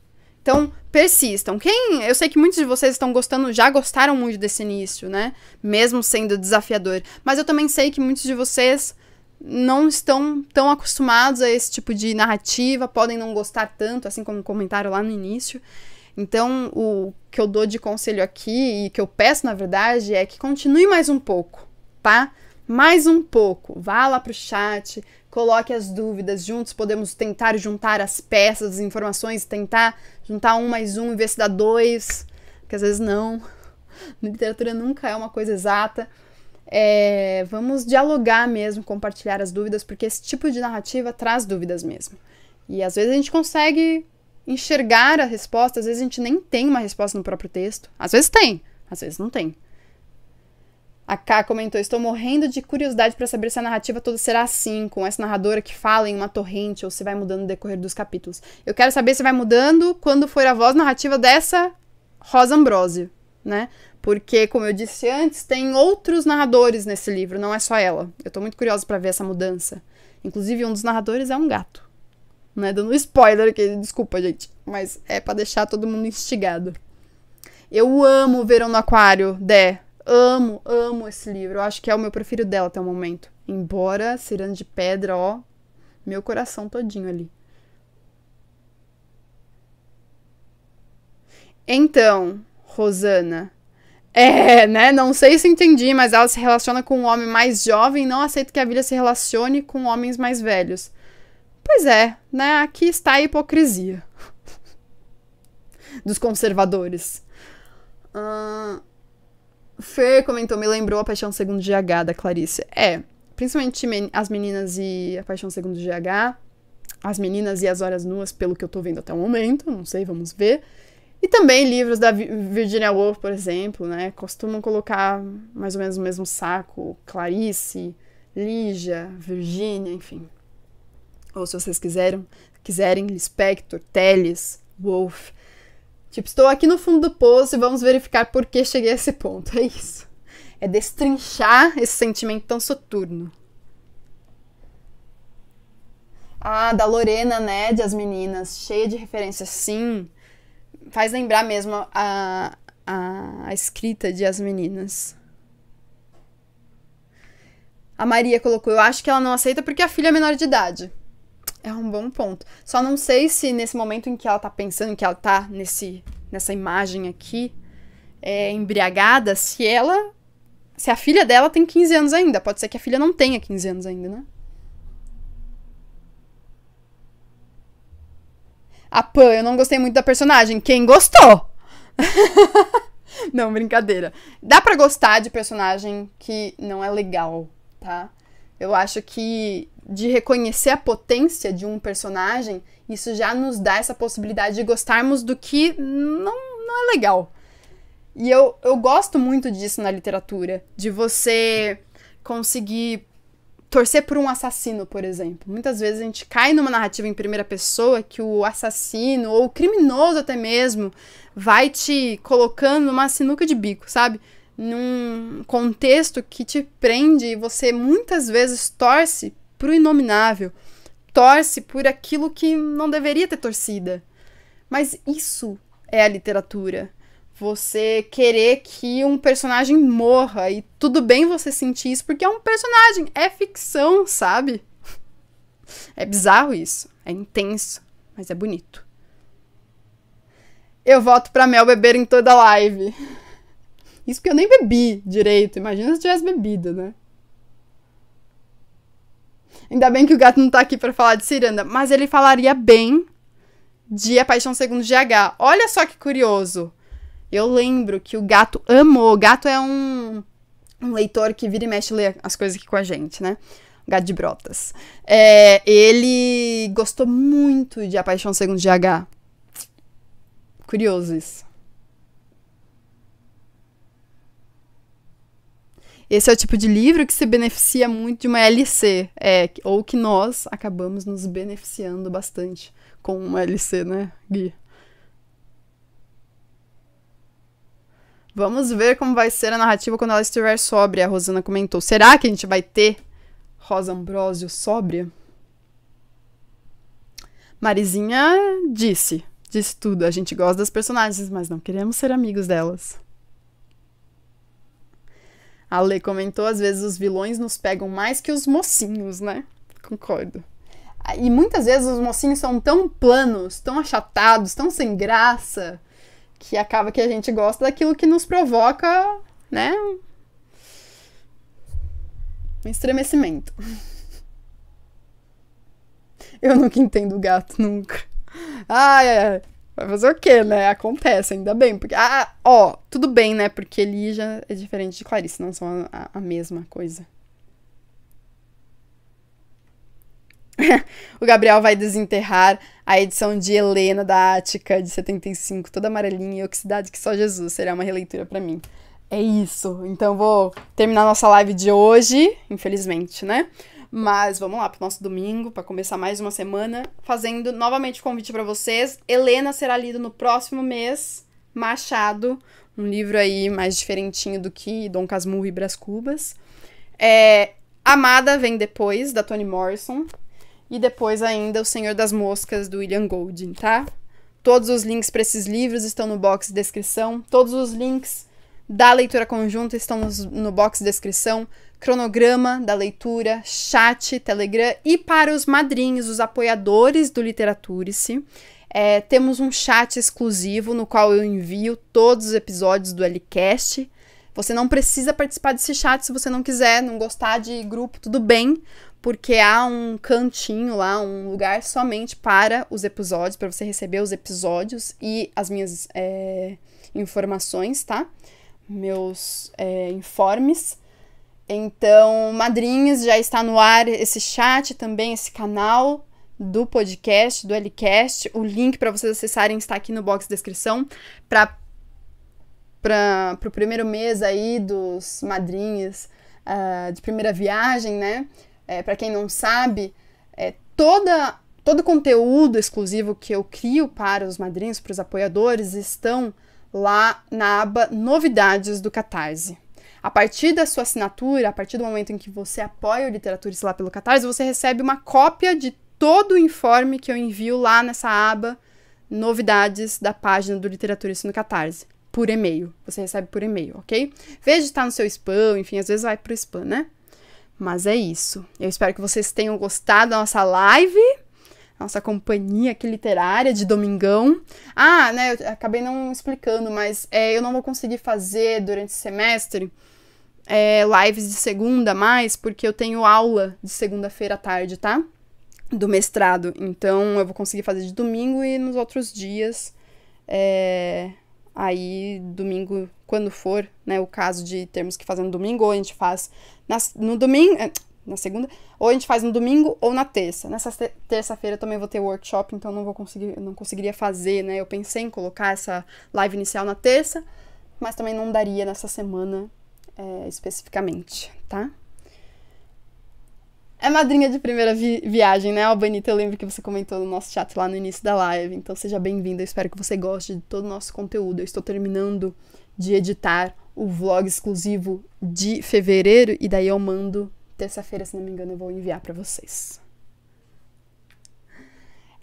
Então, persistam. Quem, eu sei que muitos de vocês estão gostando, já gostaram muito desse início, né? Mesmo sendo desafiador, mas eu também sei que muitos de vocês não estão tão acostumados a esse tipo de narrativa, podem não gostar tanto, assim como comentaram comentário lá no início. Então, o que eu dou de conselho aqui e que eu peço, na verdade, é que continue mais um pouco, tá? Mais um pouco. Vá lá pro chat, coloque as dúvidas. Juntos podemos tentar juntar as peças, as informações, tentar juntar um mais um e ver se dá dois. Porque às vezes não. (laughs) Literatura nunca é uma coisa exata. É, vamos dialogar mesmo, compartilhar as dúvidas, porque esse tipo de narrativa traz dúvidas mesmo. E às vezes a gente consegue enxergar a resposta, às vezes a gente nem tem uma resposta no próprio texto. Às vezes tem, às vezes não tem. A K comentou: Estou morrendo de curiosidade para saber se a narrativa toda será assim, com essa narradora que fala em uma torrente ou se vai mudando no decorrer dos capítulos. Eu quero saber se vai mudando quando for a voz narrativa dessa Rosa Ambrosio, né? Porque, como eu disse antes, tem outros narradores nesse livro, não é só ela. Eu estou muito curiosa para ver essa mudança. Inclusive, um dos narradores é um gato. Não é Dando spoiler aqui, desculpa, gente. Mas é para deixar todo mundo instigado. Eu amo o verão no aquário, Dé. Amo, amo esse livro. Eu acho que é o meu preferido dela até o momento. Embora Cirano de Pedra, ó, meu coração todinho ali. Então, Rosana. É, né? Não sei se entendi, mas ela se relaciona com um homem mais jovem e não aceito que a Vila se relacione com homens mais velhos. Pois é, né? Aqui está a hipocrisia (laughs) dos conservadores. Uh, Fer comentou, me lembrou a Paixão Segundo GH da Clarice. É, principalmente as meninas e a Paixão Segundo GH. As meninas e as horas nuas, pelo que eu tô vendo até o momento, não sei, vamos ver. E também livros da Virginia Woolf, por exemplo, né? Costumam colocar mais ou menos no mesmo saco Clarice, Lígia, Virginia, enfim. Ou se vocês quiserem, quiserem Lispector, Telles, Woolf. Tipo, estou aqui no fundo do poço e vamos verificar por que cheguei a esse ponto. É isso. É destrinchar esse sentimento tão soturno. Ah, da Lorena, né? De As Meninas. Cheia de referências, sim. Faz lembrar mesmo a, a, a escrita de As Meninas. A Maria colocou: Eu acho que ela não aceita porque a filha é menor de idade. É um bom ponto. Só não sei se nesse momento em que ela tá pensando que ela tá nesse, nessa imagem aqui, é, embriagada, se ela. Se a filha dela tem 15 anos ainda. Pode ser que a filha não tenha 15 anos ainda, né? A Pan, eu não gostei muito da personagem. Quem gostou? (laughs) não, brincadeira. Dá para gostar de personagem que não é legal, tá? Eu acho que de reconhecer a potência de um personagem, isso já nos dá essa possibilidade de gostarmos do que não, não é legal. E eu, eu gosto muito disso na literatura, de você conseguir torcer por um assassino, por exemplo. Muitas vezes a gente cai numa narrativa em primeira pessoa que o assassino ou o criminoso até mesmo vai te colocando numa sinuca de bico, sabe? Num contexto que te prende e você muitas vezes torce para o inominável, torce por aquilo que não deveria ter torcida. Mas isso é a literatura. Você querer que um personagem morra e tudo bem você sentir isso porque é um personagem, é ficção, sabe? (laughs) É bizarro isso, é intenso, mas é bonito. Eu voto pra Mel beber em toda live. (laughs) Isso porque eu nem bebi direito. Imagina se tivesse bebido, né? Ainda bem que o gato não tá aqui para falar de ciranda, mas ele falaria bem de A Paixão Segundo GH. Olha só que curioso. Eu lembro que o gato amou. O gato é um, um leitor que vira e mexe lê as coisas aqui com a gente, né? O gato de brotas. É, ele gostou muito de A Paixão Segundo GH. Curioso isso. Esse é o tipo de livro que se beneficia muito de uma LC, é, ou que nós acabamos nos beneficiando bastante com uma LC, né, Gui? Vamos ver como vai ser a narrativa quando ela estiver sóbria, a Rosana comentou. Será que a gente vai ter Rosa Ambrosio sóbria? Marizinha disse, disse tudo. A gente gosta das personagens, mas não queremos ser amigos delas. A Lê comentou, às vezes os vilões nos pegam mais que os mocinhos, né? Concordo. Ah, e muitas vezes os mocinhos são tão planos, tão achatados, tão sem graça, que acaba que a gente gosta daquilo que nos provoca, né? Um estremecimento. (laughs) Eu nunca entendo o gato, nunca. Ah, é. Vai fazer o quê, né? Acontece, ainda bem. Porque, ah, ah ó, tudo bem, né? Porque Lígia é diferente de Clarice, não são a, a mesma coisa. (laughs) o Gabriel vai desenterrar a edição de Helena da Ática, de 75, toda amarelinha e oxidada, que só Jesus será uma releitura para mim. É isso. Então vou terminar nossa live de hoje, infelizmente, né? Mas vamos lá pro nosso domingo, para começar mais uma semana, fazendo novamente o convite para vocês. Helena será lida no próximo mês. Machado, um livro aí mais diferentinho do que Dom Casmurro e Bras Cubas. É, Amada vem depois, da Toni Morrison. E depois ainda O Senhor das Moscas, do William Golding, tá? Todos os links para esses livros estão no box de descrição. Todos os links da leitura conjunta estão no box de descrição cronograma da leitura, chat, Telegram e para os madrinhos, os apoiadores do Literaturice. É, temos um chat exclusivo no qual eu envio todos os episódios do LCast. Você não precisa participar desse chat se você não quiser, não gostar de grupo, tudo bem, porque há um cantinho lá, um lugar somente para os episódios, para você receber os episódios e as minhas é, informações, tá? Meus é, informes. Então, madrinhas, já está no ar esse chat também, esse canal do podcast, do LCast. O link para vocês acessarem está aqui no box de descrição para para o primeiro mês aí dos madrinhas uh, de primeira viagem, né? É, para quem não sabe, é, toda todo o conteúdo exclusivo que eu crio para os madrinhos, para os apoiadores, estão lá na aba Novidades do Catarse. A partir da sua assinatura, a partir do momento em que você apoia o Literatura lá pelo Catarse, você recebe uma cópia de todo o informe que eu envio lá nessa aba Novidades da página do Literatura no Catarse. Por e-mail. Você recebe por e-mail, ok? Veja se tá no seu spam, enfim, às vezes vai para o spam, né? Mas é isso. Eu espero que vocês tenham gostado da nossa live nossa companhia aqui literária de domingão. Ah, né, eu acabei não explicando, mas é, eu não vou conseguir fazer durante o semestre é, lives de segunda mais, porque eu tenho aula de segunda-feira à tarde, tá? Do mestrado. Então eu vou conseguir fazer de domingo e nos outros dias. É, aí, domingo, quando for, né? O caso de termos que fazer no domingo, ou a gente faz na, no domingo. É, na segunda, ou a gente faz no domingo ou na terça. Nessa terça-feira também vou ter workshop, então não vou conseguir, não conseguiria fazer, né? Eu pensei em colocar essa live inicial na terça, mas também não daria nessa semana é, especificamente, tá? É madrinha de primeira vi viagem, né, Albanita? Eu lembro que você comentou no nosso chat lá no início da live. Então seja bem-vinda. espero que você goste de todo o nosso conteúdo. Eu estou terminando de editar o vlog exclusivo de fevereiro e daí eu mando terça-feira, se não me engano, eu vou enviar para vocês.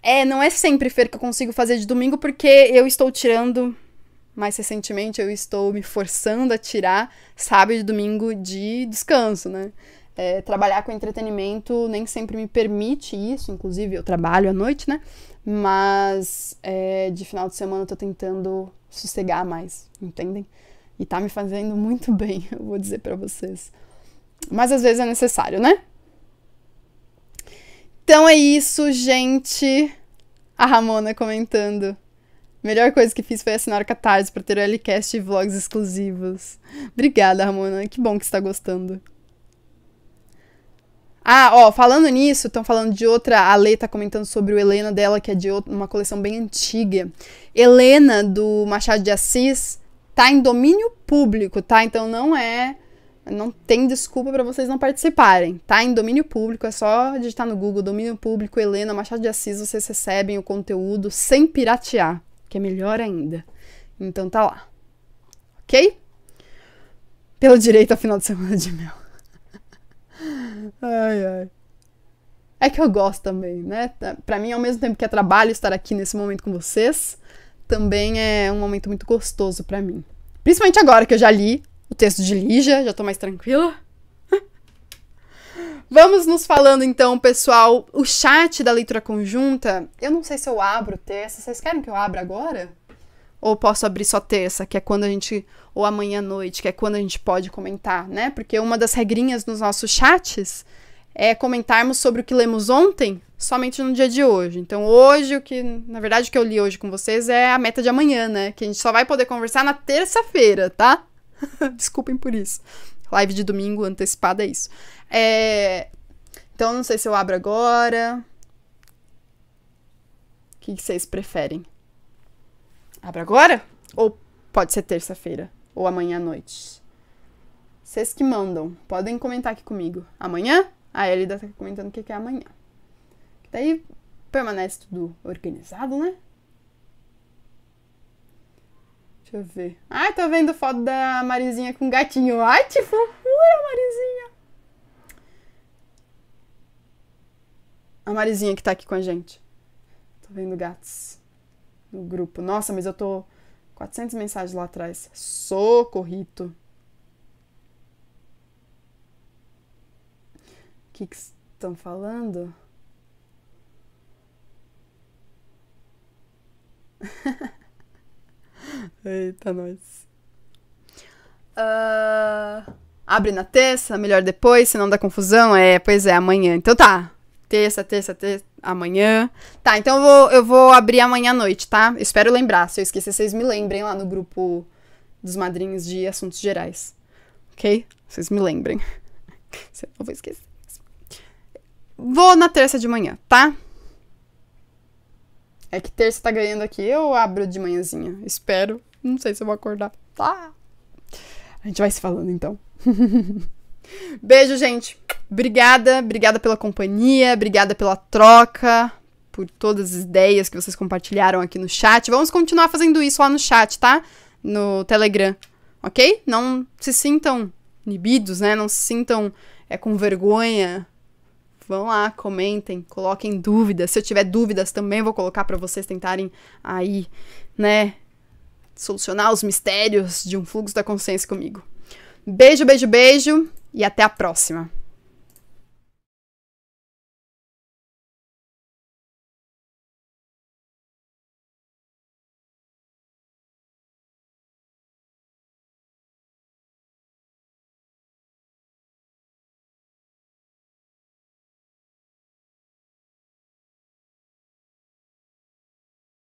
É, não é sempre, Fer, que eu consigo fazer de domingo porque eu estou tirando mais recentemente eu estou me forçando a tirar sábado e domingo de descanso, né? É, trabalhar com entretenimento nem sempre me permite isso, inclusive eu trabalho à noite, né? Mas é, de final de semana eu tô tentando sossegar mais, entendem? E tá me fazendo muito (laughs) bem, eu vou dizer para vocês. Mas às vezes é necessário, né? Então é isso, gente. A Ramona comentando. Melhor coisa que fiz foi assinar o Catarse para ter o Lcast e vlogs exclusivos. Obrigada, Ramona. Que bom que está gostando. Ah, ó, falando nisso, estão falando de outra. A Lê tá comentando sobre o Helena dela, que é de outra, uma coleção bem antiga. Helena, do Machado de Assis, tá em domínio público, tá? Então não é. Não tem desculpa para vocês não participarem. Tá em domínio público, é só digitar no Google domínio público Helena Machado de Assis, vocês recebem o conteúdo sem piratear que é melhor ainda. Então tá lá. Ok? Pelo direito ao final de semana de mel. (laughs) ai, ai. É que eu gosto também, né? Tá, para mim, ao mesmo tempo que é trabalho estar aqui nesse momento com vocês, também é um momento muito gostoso para mim. Principalmente agora que eu já li o texto de Lígia, já tô mais tranquila. Vamos nos falando então, pessoal, o chat da leitura conjunta. Eu não sei se eu abro terça. Vocês querem que eu abra agora? Ou posso abrir só terça, que é quando a gente. Ou amanhã à noite, que é quando a gente pode comentar, né? Porque uma das regrinhas nos nossos chats é comentarmos sobre o que lemos ontem somente no dia de hoje. Então, hoje, o que, na verdade, o que eu li hoje com vocês é a meta de amanhã, né? Que a gente só vai poder conversar na terça-feira, tá? (laughs) Desculpem por isso. Live de domingo antecipada é isso. É... Então, não sei se eu abro agora. O que, vocês preferem? Abro agora? Ou pode ser terça-feira? Ou amanhã à noite? Vocês que mandam. Podem comentar aqui comigo. Amanhã? A Elida tá comentando o que é amanhã. Daí permanece tudo organizado, né? Deixa eu ver. Ah, tô vendo foto da Marizinha com gatinho. Ai, que fofura, Marizinha! A Marizinha que tá aqui com a gente. Tô vendo gatos no grupo. Nossa, mas eu tô 400 mensagens lá atrás. Socorrito. O que estão falando? (laughs) Eita, nós. Uh, abre na terça, melhor depois, se não dá confusão. É, pois é, amanhã. Então tá. Terça, terça, terça, amanhã. Tá, então eu vou, eu vou abrir amanhã à noite, tá? espero lembrar. Se eu esquecer, vocês me lembrem lá no grupo dos madrinhos de assuntos gerais. Ok? Vocês me lembrem. (laughs) Eu vou esquecer. Vou na terça de manhã, tá? É que terça tá ganhando aqui, eu abro de manhãzinha. Espero. Não sei se eu vou acordar. Tá. A gente vai se falando então. (laughs) Beijo, gente. Obrigada, obrigada pela companhia, obrigada pela troca, por todas as ideias que vocês compartilharam aqui no chat. Vamos continuar fazendo isso lá no chat, tá? No Telegram, ok? Não se sintam inibidos, né? Não se sintam é, com vergonha Vão lá, comentem, coloquem dúvidas. Se eu tiver dúvidas, também vou colocar para vocês tentarem aí, né, solucionar os mistérios de um fluxo da consciência comigo. Beijo, beijo, beijo e até a próxima.